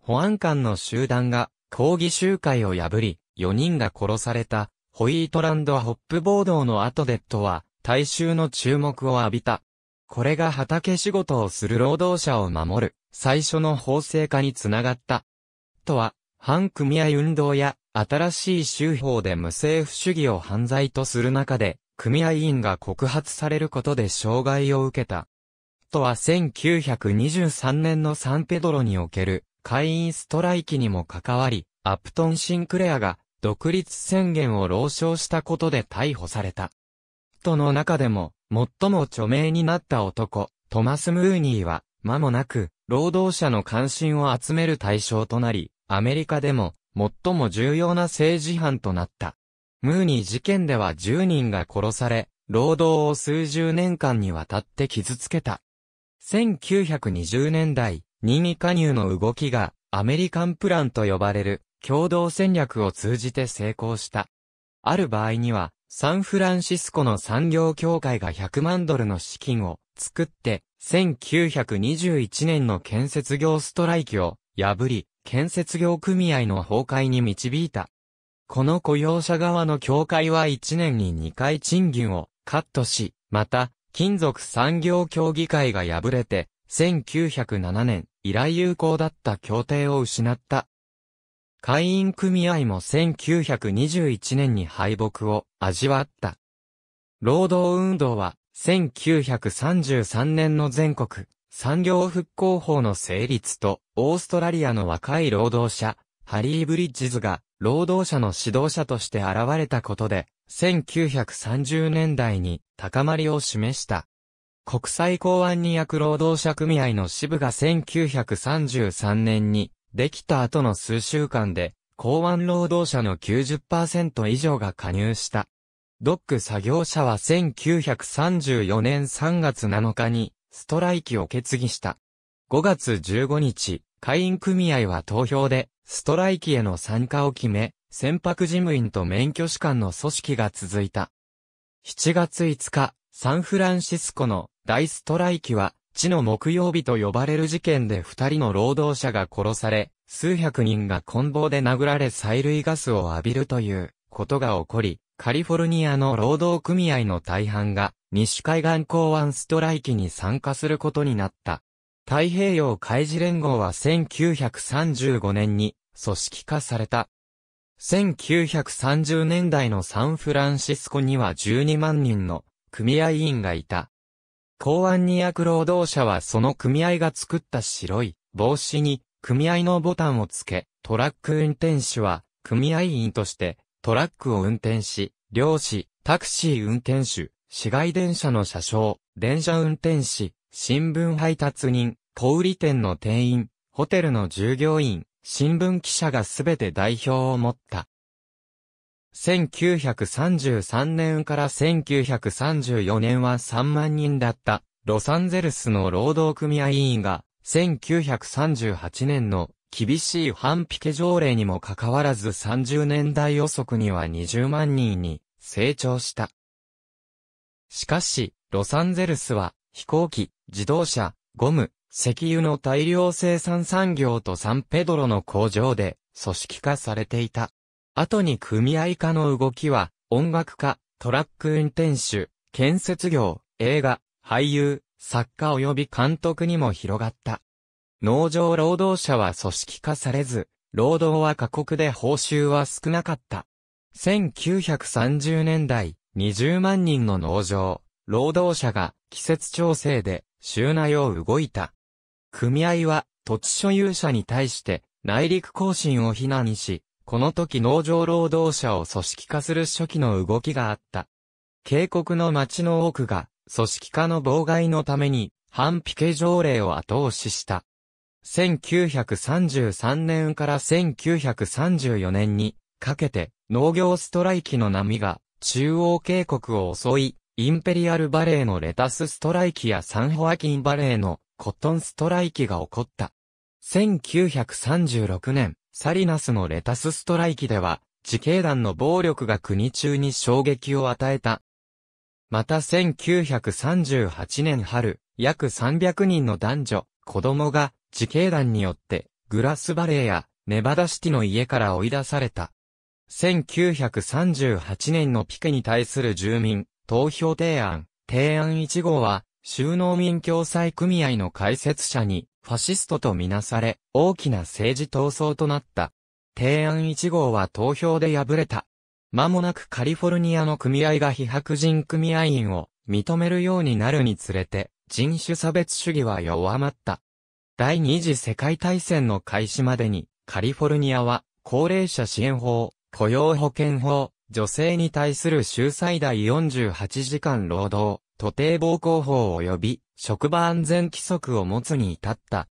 保安官の集団が抗議集会を破り、4人が殺された、ホイートランドホップ暴動の後でとは、大衆の注目を浴びた。これが畑仕事をする労働者を守る、最初の法制化につながった。とは、反組合運動や、新しい州法で無政府主義を犯罪とする中で、組合員が告発されることで障害を受けた。トは1923年のサンペドロにおける会員ストライキにも関わり、アプトン・シンクレアが独立宣言を朗唱したことで逮捕された。トの中でも最も著名になった男、トマス・ムーニーは、間もなく労働者の関心を集める対象となり、アメリカでも最も重要な政治犯となった。ムーニー事件では10人が殺され、労働を数十年間にわたって傷つけた。1920年代任意加入の動きがアメリカンプランと呼ばれる共同戦略を通じて成功した。ある場合には、サンフランシスコの産業協会が100万ドルの資金を作って、1921年の建設業ストライキを破り、建設業組合の崩壊に導いた。この雇用者側の協会は1年に2回賃金をカットし、また、金属産業協議会が敗れて、1907年以来有効だった協定を失った。会員組合も1921年に敗北を味わった。労働運動は1933年の全国産業復興法の成立とオーストラリアの若い労働者ハリー・ブリッジズが労働者の指導者として現れたことで1930年代に高まりを示した。国際公安に役労働者組合の支部が1933年にできた後の数週間で、公安労働者の90%以上が加入した。ドック作業者は1934年3月7日にストライキを決議した。5月15日、会員組合は投票でストライキへの参加を決め、船舶事務員と免許士官の組織が続いた。7月5日、サンフランシスコの大ストライキは、地の木曜日と呼ばれる事件で二人の労働者が殺され、数百人が棍棒で殴られ催涙ガスを浴びるということが起こり、カリフォルニアの労働組合の大半が西海岸港湾ストライキに参加することになった。太平洋海事連合は1935年に組織化された。1930年代のサンフランシスコには12万人の組合員がいた。公安二役労働者はその組合が作った白い帽子に組合のボタンをつけ、トラック運転手は組合員としてトラックを運転し、漁師、タクシー運転手、市街電車の車掌、電車運転士、新聞配達人、小売店の店員、ホテルの従業員、新聞記者がすべて代表を持った。1933年から1934年は3万人だったロサンゼルスの労働組合委員が1938年の厳しい反ピケ条例にもかかわらず30年代予測には20万人に成長した。しかし、ロサンゼルスは飛行機、自動車、ゴム、石油の大量生産産業とサンペドロの工場で組織化されていた。後に組合化の動きは、音楽家、トラック運転手、建設業、映画、俳優、作家及び監督にも広がった。農場労働者は組織化されず、労働は過酷で報酬は少なかった。1930年代、20万人の農場、労働者が季節調整で、週内を動いた。組合は土地所有者に対して内陸更新を非難し、この時農場労働者を組織化する初期の動きがあった。渓谷の町の多くが組織化の妨害のために反ピケ条例を後押しした。1933年から1934年にかけて農業ストライキの波が中央渓谷を襲い、インペリアルバレーのレタスストライキやサンホアキンバレーのコットンストライキが起こった。1936年、サリナスのレタスストライキでは、自警団の暴力が国中に衝撃を与えた。また1938年春、約300人の男女、子供が自警団によってグラスバレーやネバダシティの家から追い出された。1938年のピケに対する住民、投票提案、提案1号は収納民共済組合の解説者に、ファシストとみなされ、大きな政治闘争となった。提案1号は投票で敗れた。間もなくカリフォルニアの組合が非白人組合員を認めるようになるにつれて、人種差別主義は弱まった。第二次世界大戦の開始までに、カリフォルニアは、高齢者支援法、雇用保険法、女性に対する集最大48時間労働、徒弟暴行法及び職場安全規則を持つに至った。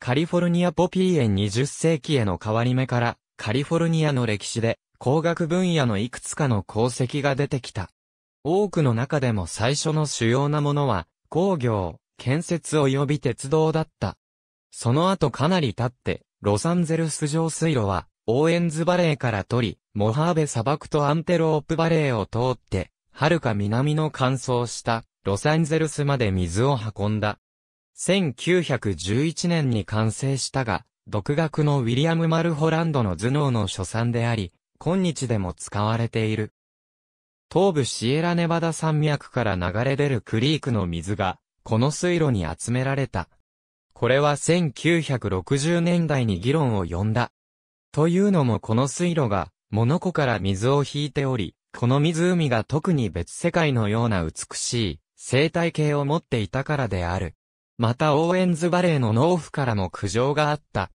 カリフォルニアポピー園20世紀への変わり目から、カリフォルニアの歴史で工学分野のいくつかの功績が出てきた。多くの中でも最初の主要なものは、工業、建設及び鉄道だった。その後かなり経って、ロサンゼルス上水路は、オーエンズバレーから取り、モハーベ砂漠とアンテロープバレーを通って、はるか南の乾燥したロサンゼルスまで水を運んだ。1911年に完成したが、独学のウィリアム・マルホランドの頭脳の書産であり、今日でも使われている。東部シエラネバダ山脈から流れ出るクリークの水が、この水路に集められた。これは1960年代に議論を呼んだ。というのもこの水路が、モノコから水を引いており、この湖が特に別世界のような美しい、生態系を持っていたからである。またオーエンズバレーの農夫からも苦情があった。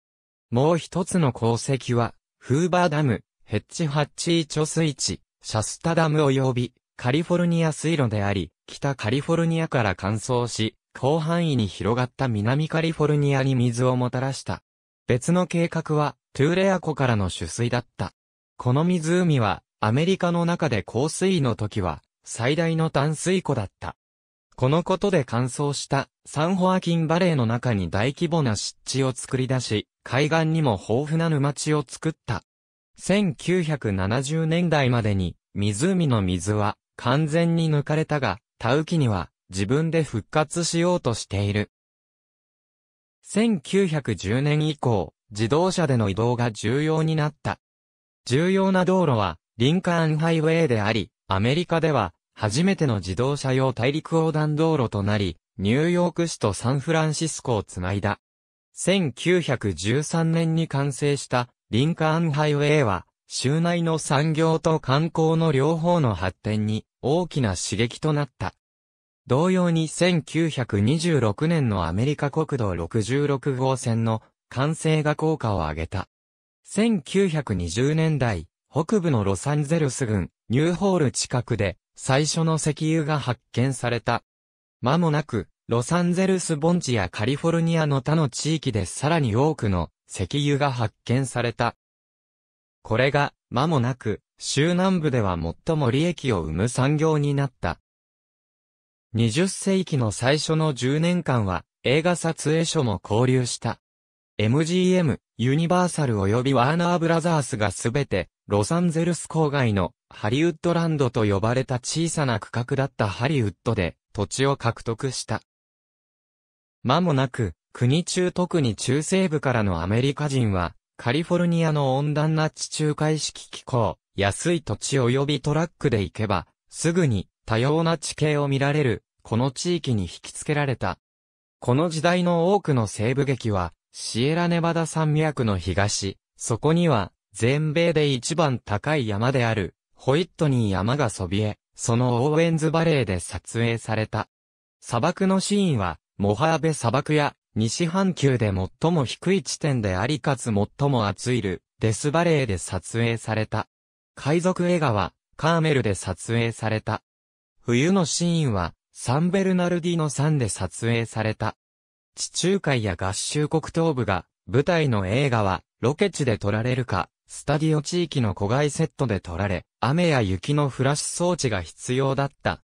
もう一つの功績は、フーバーダム、ヘッチハッチー貯水池、シャスタダム及び、カリフォルニア水路であり、北カリフォルニアから乾燥し、広範囲に広がった南カリフォルニアに水をもたらした。別の計画は、トゥーレア湖からの取水だった。この湖は、アメリカの中で降水の時は、最大の淡水湖だった。このことで乾燥したサンホアキンバレーの中に大規模な湿地を作り出し、海岸にも豊富な沼地を作った。1970年代までに湖の水は完全に抜かれたが、タウキには自分で復活しようとしている。1910年以降、自動車での移動が重要になった。重要な道路は、リンカーンハイウェイであり、アメリカでは、初めての自動車用大陸横断道路となり、ニューヨーク市とサンフランシスコをつないだ。1913年に完成したリンカーンハイウェイは、州内の産業と観光の両方の発展に大きな刺激となった。同様に1926年のアメリカ国道66号線の完成が効果を上げた。1920年代、北部のロサンゼルス郡、ニューホール近くで、最初の石油が発見された。間もなく、ロサンゼルス盆地やカリフォルニアの他の地域でさらに多くの石油が発見された。これが、間もなく、州南部では最も利益を生む産業になった。20世紀の最初の10年間は、映画撮影所も交流した。MGM、ユニバーサル及びワーナーブラザースがすべて、ロサンゼルス郊外のハリウッドランドと呼ばれた小さな区画だったハリウッドで土地を獲得した。間もなく、国中特に中西部からのアメリカ人は、カリフォルニアの温暖な地中海式気候、安い土地及びトラックで行けば、すぐに多様な地形を見られる、この地域に引きつけられた。この時代の多くの西部劇は、シエラネバダ山脈の東、そこには全米で一番高い山である、ホイットニー山がそびえ、そのオーウェンズバレーで撮影された。砂漠のシーンは、モハーベ砂漠や、西半球で最も低い地点でありかつ最も暑いる、デスバレーで撮影された。海賊映画は、カーメルで撮影された。冬のシーンは、サンベルナルディの山で撮影された。地中海や合衆国東部が、舞台の映画は、ロケ地で撮られるか、スタディオ地域の子外セットで取られ、雨や雪のフラッシュ装置が必要だった。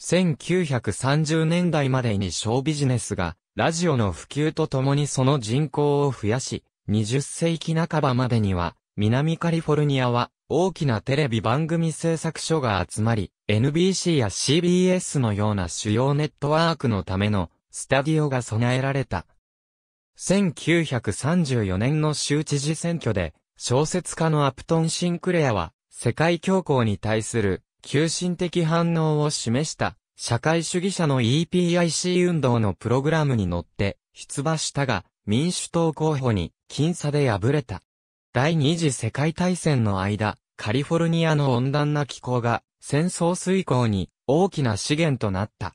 1930年代までに小ビジネスが、ラジオの普及とともにその人口を増やし、20世紀半ばまでには、南カリフォルニアは、大きなテレビ番組制作所が集まり、NBC や CBS のような主要ネットワークのための、スタディオが備えられた。1934年の州知事選挙で、小説家のアプトン・シンクレアは、世界恐慌に対する、急進的反応を示した、社会主義者の EPIC 運動のプログラムに乗って、出馬したが、民主党候補に、僅差で敗れた。第二次世界大戦の間、カリフォルニアの温暖な気候が、戦争遂行に、大きな資源となった。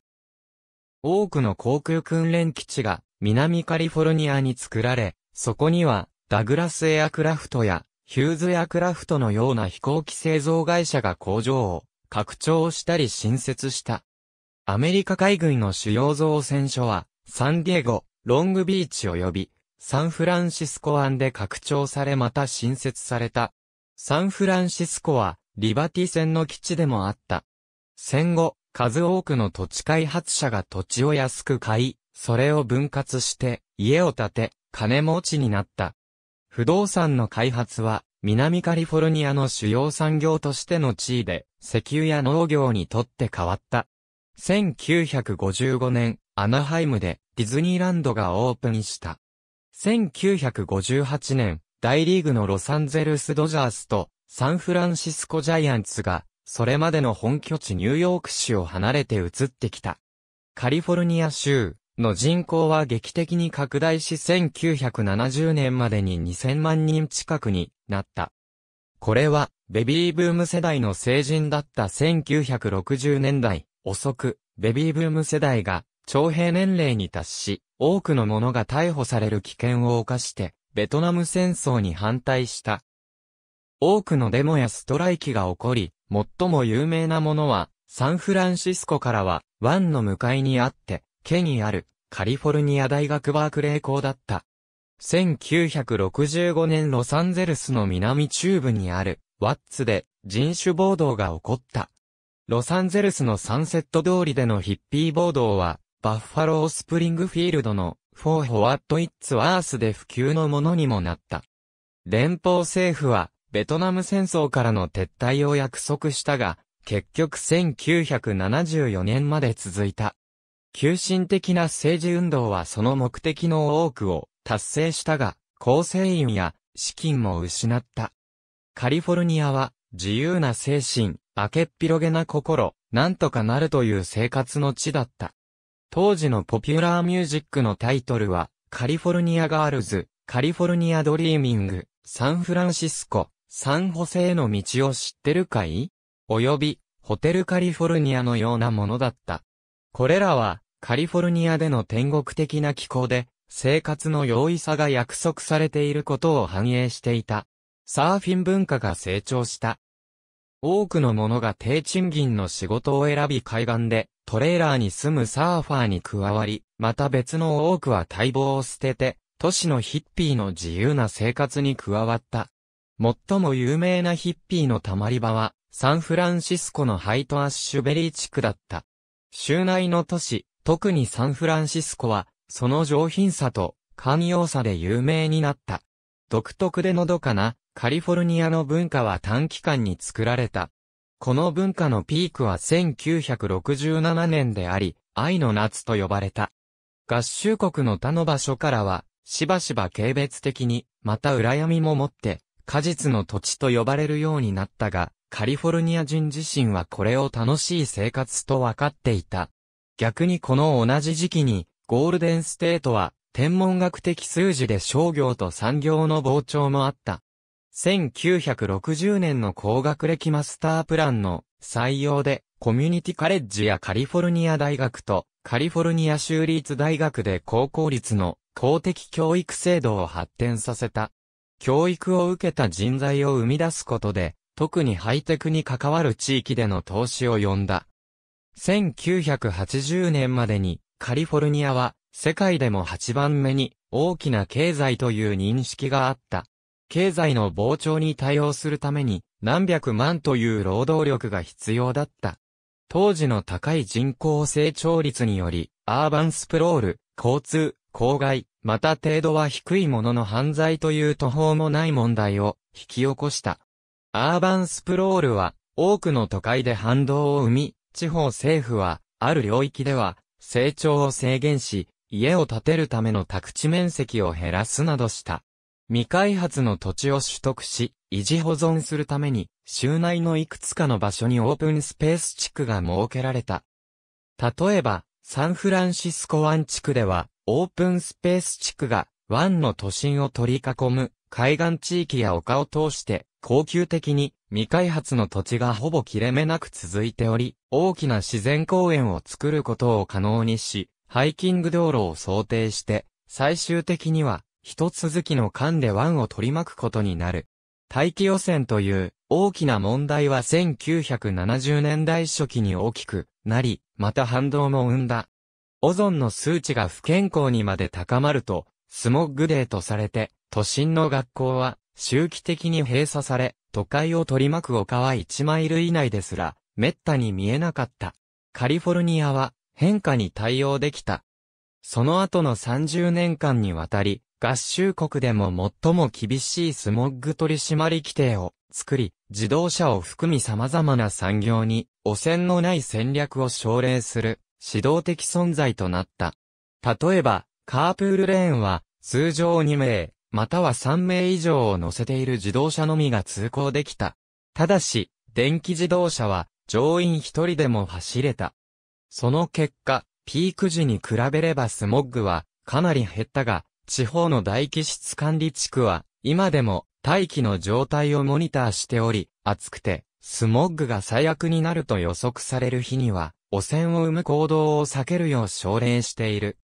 多くの航空訓練基地が、南カリフォルニアに作られ、そこには、ダグラスエアクラフトやヒューズエアクラフトのような飛行機製造会社が工場を拡張したり新設した。アメリカ海軍の主要造船所はサンディエゴ、ロングビーチ及びサンフランシスコ湾で拡張されまた新設された。サンフランシスコはリバティ船の基地でもあった。戦後、数多くの土地開発者が土地を安く買い、それを分割して、家を建て、金持ちになった。不動産の開発は、南カリフォルニアの主要産業としての地位で、石油や農業にとって変わった。1955年、アナハイムでディズニーランドがオープンした。1958年、大リーグのロサンゼルスドジャースとサンフランシスコジャイアンツが、それまでの本拠地ニューヨーク市を離れて移ってきた。カリフォルニア州、の人口は劇的に拡大し1970年までに2000万人近くになった。これは、ベビーブーム世代の成人だった1960年代、遅く、ベビーブーム世代が、徴兵年齢に達し、多くの者が逮捕される危険を犯して、ベトナム戦争に反対した。多くのデモやストライキが起こり、最も有名なものは、サンフランシスコからは、湾の向かいにあって、県にあるカリフォルニア大学バークレー校だった。1965年ロサンゼルスの南中部にあるワッツで人種暴動が起こった。ロサンゼルスのサンセット通りでのヒッピー暴動はバッファロースプリングフィールドのフォー・ホワット・イッツ・ワースで普及のものにもなった。連邦政府はベトナム戦争からの撤退を約束したが、結局1974年まで続いた。急進的な政治運動はその目的の多くを達成したが、構成員や資金も失った。カリフォルニアは自由な精神、明けっ広げな心、なんとかなるという生活の地だった。当時のポピュラーミュージックのタイトルは、カリフォルニアガールズ、カリフォルニアドリーミング、サンフランシスコ、サンホセへの道を知ってるかいおよび、ホテルカリフォルニアのようなものだった。これらは、カリフォルニアでの天国的な気候で、生活の容易さが約束されていることを反映していた。サーフィン文化が成長した。多くの者が低賃金の仕事を選び海岸でトレーラーに住むサーファーに加わり、また別の多くは待望を捨てて、都市のヒッピーの自由な生活に加わった。最も有名なヒッピーの溜まり場は、サンフランシスコのハイトアッシュベリー地区だった。州内の都市、特にサンフランシスコは、その上品さと寛容さで有名になった。独特でのどかなカリフォルニアの文化は短期間に作られた。この文化のピークは1967年であり、愛の夏と呼ばれた。合衆国の他の場所からは、しばしば軽蔑的に、また羨みも持って、果実の土地と呼ばれるようになったが、カリフォルニア人自身はこれを楽しい生活と分かっていた。逆にこの同じ時期に、ゴールデンステートは、天文学的数字で商業と産業の膨張もあった。1960年の高学歴マスタープランの採用で、コミュニティカレッジやカリフォルニア大学とカリフォルニア州立大学で高校率の公的教育制度を発展させた。教育を受けた人材を生み出すことで、特にハイテクに関わる地域での投資を呼んだ。1980年までにカリフォルニアは世界でも8番目に大きな経済という認識があった。経済の膨張に対応するために何百万という労働力が必要だった。当時の高い人口成長率により、アーバンスプロール、交通、公害、また程度は低いものの犯罪という途方もない問題を引き起こした。アーバンスプロールは、多くの都会で反動を生み、地方政府は、ある領域では、成長を制限し、家を建てるための宅地面積を減らすなどした。未開発の土地を取得し、維持保存するために、州内のいくつかの場所にオープンスペース地区が設けられた。例えば、サンフランシスコ湾地区では、オープンスペース地区が、湾の都心を取り囲む、海岸地域や丘を通して、恒久的に未開発の土地がほぼ切れ目なく続いており、大きな自然公園を作ることを可能にし、ハイキング道路を想定して、最終的には、一続きの間で湾を取り巻くことになる。大気汚染という大きな問題は1970年代初期に大きくなり、また反動も生んだ。オゾンの数値が不健康にまで高まると、スモッグデーとされて、都心の学校は周期的に閉鎖され、都会を取り巻く丘は1マイル以内ですら、滅多に見えなかった。カリフォルニアは変化に対応できた。その後の30年間にわたり、合衆国でも最も厳しいスモッグ取締り規定を作り、自動車を含み様々な産業に汚染のない戦略を奨励する指導的存在となった。例えば、カープールレーンは通常2名、または3名以上を乗せている自動車のみが通行できた。ただし、電気自動車は乗員1人でも走れた。その結果、ピーク時に比べればスモッグはかなり減ったが、地方の大気質管理地区は今でも大気の状態をモニターしており、暑くてスモッグが最悪になると予測される日には汚染を生む行動を避けるよう奨励している。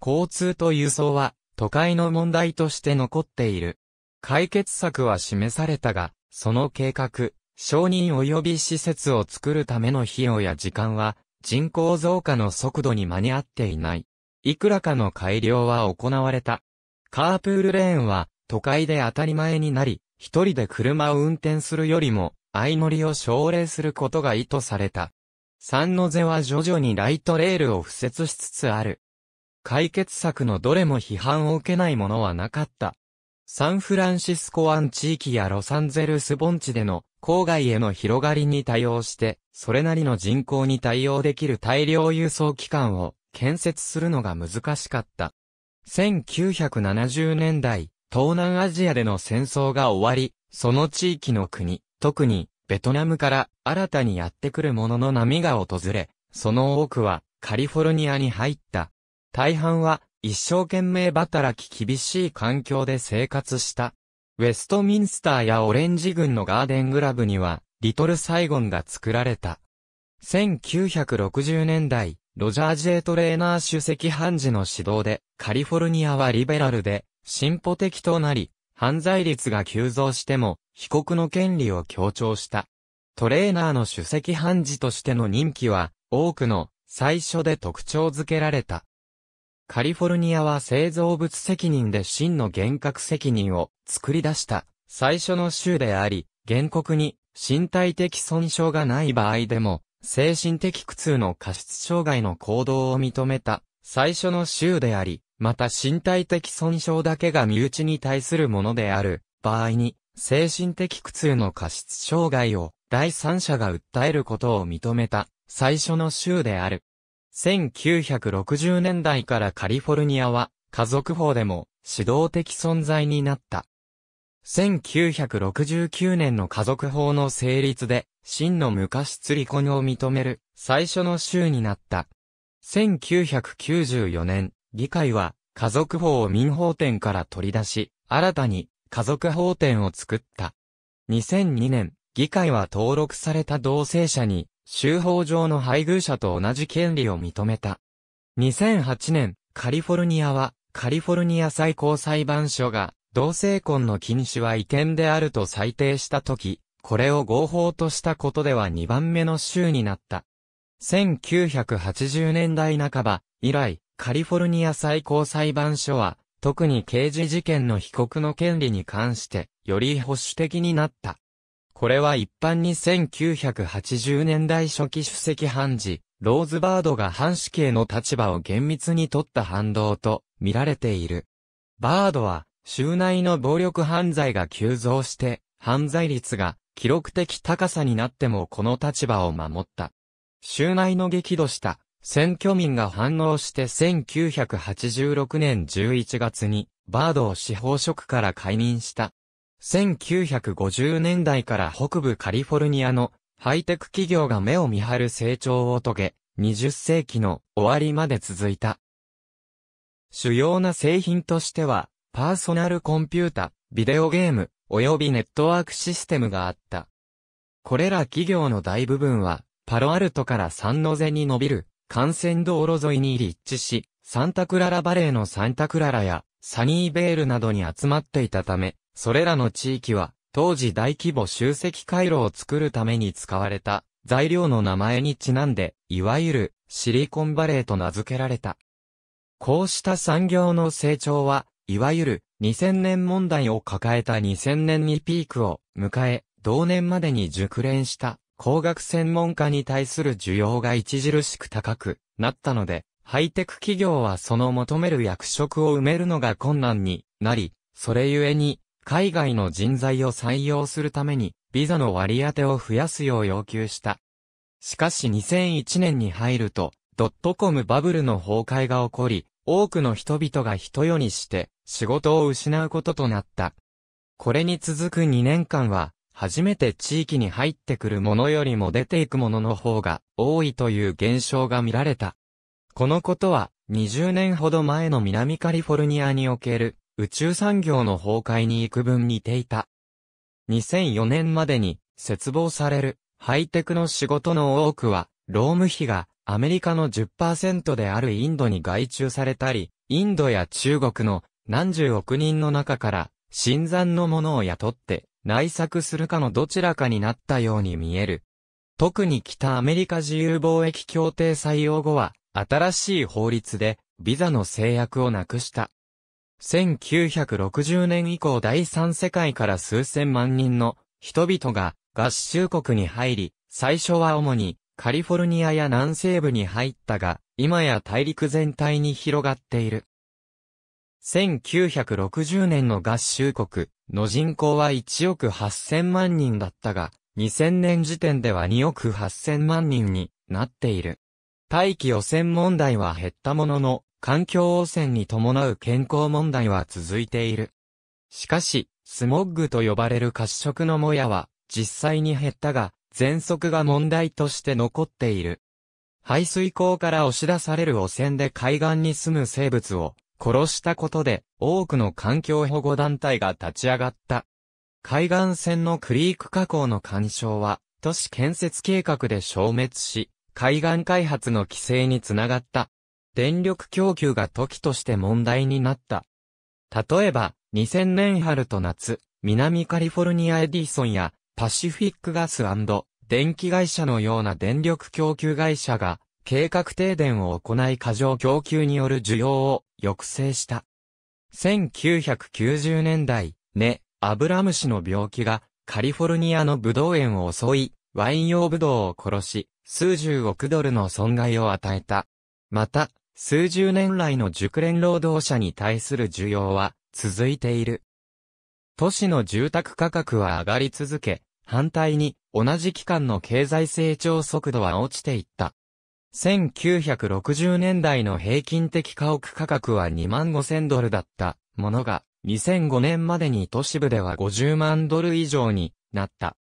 交通と輸送は都会の問題として残っている。解決策は示されたが、その計画、承認及び施設を作るための費用や時間は、人口増加の速度に間に合っていない。いくらかの改良は行われた。カープールレーンは、都会で当たり前になり、一人で車を運転するよりも、相乗りを奨励することが意図された。三の瀬は徐々にライトレールを敷設しつつある。解決策のどれも批判を受けないものはなかった。サンフランシスコ湾地域やロサンゼルス盆地での郊外への広がりに対応して、それなりの人口に対応できる大量輸送機関を建設するのが難しかった。1970年代、東南アジアでの戦争が終わり、その地域の国、特にベトナムから新たにやってくるものの波が訪れ、その多くはカリフォルニアに入った。大半は一生懸命働き厳しい環境で生活した。ウェストミンスターやオレンジ軍のガーデングラブには、リトルサイゴンが作られた。1960年代、ロジャー・ジェトレーナー主席判事の指導で、カリフォルニアはリベラルで、進歩的となり、犯罪率が急増しても、被告の権利を強調した。トレーナーの主席判事としての任期は、多くの最初で特徴づけられた。カリフォルニアは製造物責任で真の幻覚責任を作り出した最初の州であり、原告に身体的損傷がない場合でも、精神的苦痛の過失障害の行動を認めた最初の州であり、また身体的損傷だけが身内に対するものである場合に、精神的苦痛の過失障害を第三者が訴えることを認めた最初の州である。1960年代からカリフォルニアは家族法でも指導的存在になった。1969年の家族法の成立で、真の昔釣りにを認める最初の州になった。1994年、議会は家族法を民法典から取り出し、新たに家族法典を作った。2002年、議会は登録された同性者に州法上の配偶者と同じ権利を認めた。2008年、カリフォルニアは、カリフォルニア最高裁判所が、同性婚の禁止は違憲であると裁定したとき、これを合法としたことでは2番目の州になった。1980年代半ば、以来、カリフォルニア最高裁判所は、特に刑事事件の被告の権利に関して、より保守的になった。これは一般に1980年代初期主席判事、ローズバードが藩主刑の立場を厳密に取った反動と見られている。バードは、州内の暴力犯罪が急増して、犯罪率が記録的高さになってもこの立場を守った。州内の激怒した選挙民が反応して1986年11月にバードを司法職から解任した。1950年代から北部カリフォルニアのハイテク企業が目を見張る成長を遂げ、20世紀の終わりまで続いた。主要な製品としては、パーソナルコンピュータ、ビデオゲーム、及びネットワークシステムがあった。これら企業の大部分は、パロアルトからサンノゼに伸びる、幹線道路沿いに立地し、サンタクララバレーのサンタクララや、サニーベールなどに集まっていたため、それらの地域は、当時大規模集積回路を作るために使われた材料の名前にちなんで、いわゆるシリコンバレーと名付けられた。こうした産業の成長は、いわゆる2000年問題を抱えた2000年にピークを迎え、同年までに熟練した工学専門家に対する需要が著しく高くなったので、ハイテク企業はその求める役職を埋めるのが困難になり、それゆえに、海外の人材を採用するために、ビザの割り当てを増やすよう要求した。しかし2001年に入ると、ドットコムバブルの崩壊が起こり、多くの人々が人世にして、仕事を失うこととなった。これに続く2年間は、初めて地域に入ってくるものよりも出ていくものの方が多いという現象が見られた。このことは、20年ほど前の南カリフォルニアにおける宇宙産業の崩壊に幾分似ていた。2004年までに絶望されるハイテクの仕事の多くは、労務費がアメリカの10%であるインドに外注されたり、インドや中国の何十億人の中から新参の者を雇って内作するかのどちらかになったように見える。特に北アメリカ自由貿易協定採用後は、新しい法律でビザの制約をなくした。1960年以降第三世界から数千万人の人々が合衆国に入り、最初は主にカリフォルニアや南西部に入ったが、今や大陸全体に広がっている。1960年の合衆国の人口は1億8000万人だったが、2000年時点では2億8000万人になっている。大気汚染問題は減ったものの、環境汚染に伴う健康問題は続いている。しかし、スモッグと呼ばれる褐色のもやは、実際に減ったが、喘息が問題として残っている。排水口から押し出される汚染で海岸に住む生物を殺したことで多くの環境保護団体が立ち上がった。海岸線のクリーク河口の干渉は都市建設計画で消滅し、海岸開発の規制につながった。電力供給が時として問題になった。例えば、2000年春と夏、南カリフォルニアエディソンやパシフィックガス電気会社のような電力供給会社が計画停電を行い過剰供給による需要を抑制した。1990年代、ね、アブラムシの病気がカリフォルニアのブドウ園を襲い、ワイン用ブドウを殺し、数十億ドルの損害を与えた。また、数十年来の熟練労働者に対する需要は続いている。都市の住宅価格は上がり続け、反対に同じ期間の経済成長速度は落ちていった。1960年代の平均的家屋価格は2万5000ドルだったものが、2005年までに都市部では50万ドル以上になった。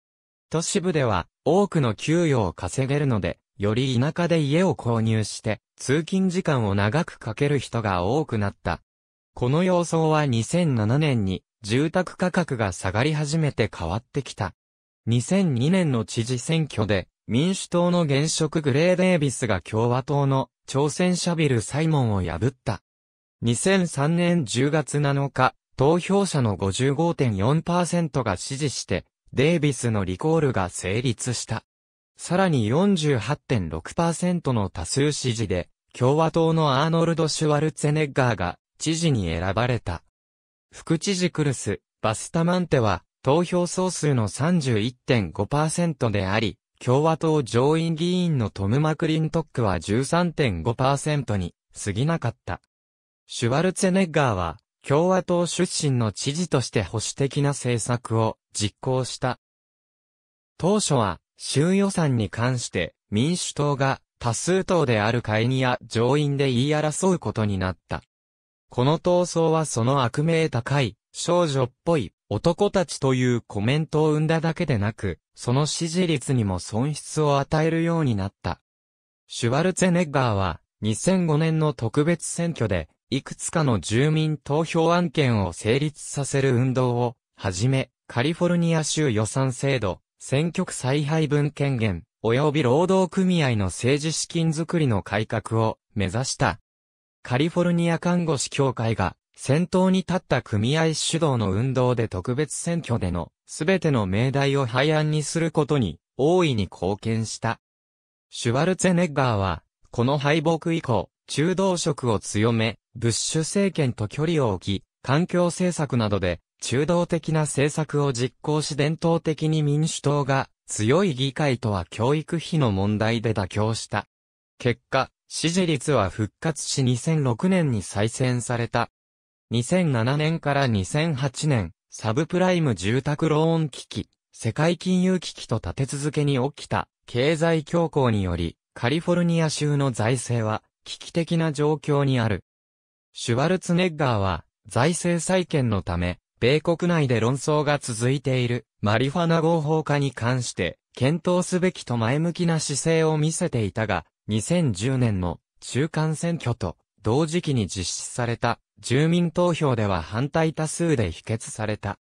都市部では多くの給与を稼げるので、より田舎で家を購入して、通勤時間を長くかける人が多くなった。この様相は2007年に住宅価格が下がり始めて変わってきた。2002年の知事選挙で民主党の現職グレー・デービスが共和党の挑戦者ビル・サイモンを破った。2003年10月7日、投票者の55.4%が支持してデイビスのリコールが成立した。さらに48.6%の多数支持で、共和党のアーノルド・シュワルツェネッガーが知事に選ばれた。副知事クルス、バスタマンテは投票総数の31.5%であり、共和党上院議員のトム・マクリントックは13.5%に過ぎなかった。シュワルツェネッガーは共和党出身の知事として保守的な政策を実行した。当初は、州予算に関して民主党が多数党である会議や上院で言い争うことになった。この闘争はその悪名高い、少女っぽい、男たちというコメントを生んだだけでなく、その支持率にも損失を与えるようになった。シュワルツェネッガーは、2005年の特別選挙で、いくつかの住民投票案件を成立させる運動を、はじめ、カリフォルニア州予算制度、選挙区再配分権限、及び労働組合の政治資金づくりの改革を目指した。カリフォルニア看護師協会が先頭に立った組合主導の運動で特別選挙でのすべての命題を廃案にすることに大いに貢献した。シュワルツェネッガーはこの敗北以降、中道色を強め、ブッシュ政権と距離を置き、環境政策などで中道的な政策を実行し伝統的に民主党が強い議会とは教育費の問題で妥協した。結果、支持率は復活し2006年に再選された。2007年から2008年、サブプライム住宅ローン危機、世界金融危機と立て続けに起きた経済恐慌により、カリフォルニア州の財政は危機的な状況にある。シュワルツネッガーは、財政再建のため、米国内で論争が続いているマリファナ合法化に関して、検討すべきと前向きな姿勢を見せていたが、2010年の中間選挙と同時期に実施された住民投票では反対多数で否決された。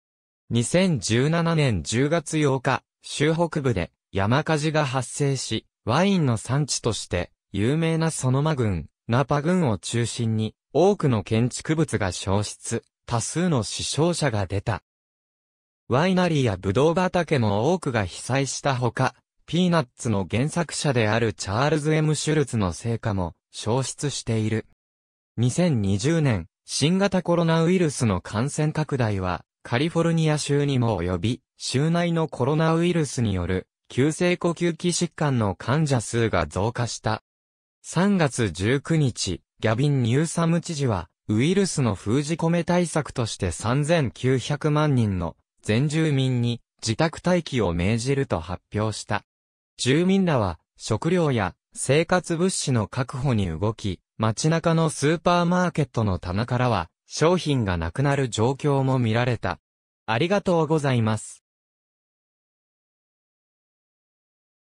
2017年10月8日、州北部で山火事が発生し、ワインの産地として有名なソノマ郡、ナパ郡を中心に多くの建築物が消失、多数の死傷者が出た。ワイナリーやブドウ畑も多くが被災したほか、ピーナッツの原作者であるチャールズ・ M・ シュルツの成果も消失している。2020年、新型コロナウイルスの感染拡大は、カリフォルニア州にも及び、州内のコロナウイルスによる、急性呼吸器疾患の患者数が増加した。3月19日、ギャビン・ニューサム知事は、ウイルスの封じ込め対策として3900万人の全住民に自宅待機を命じると発表した。住民らは食料や生活物資の確保に動き、街中のスーパーマーケットの棚からは商品がなくなる状況も見られた。ありがとうございます。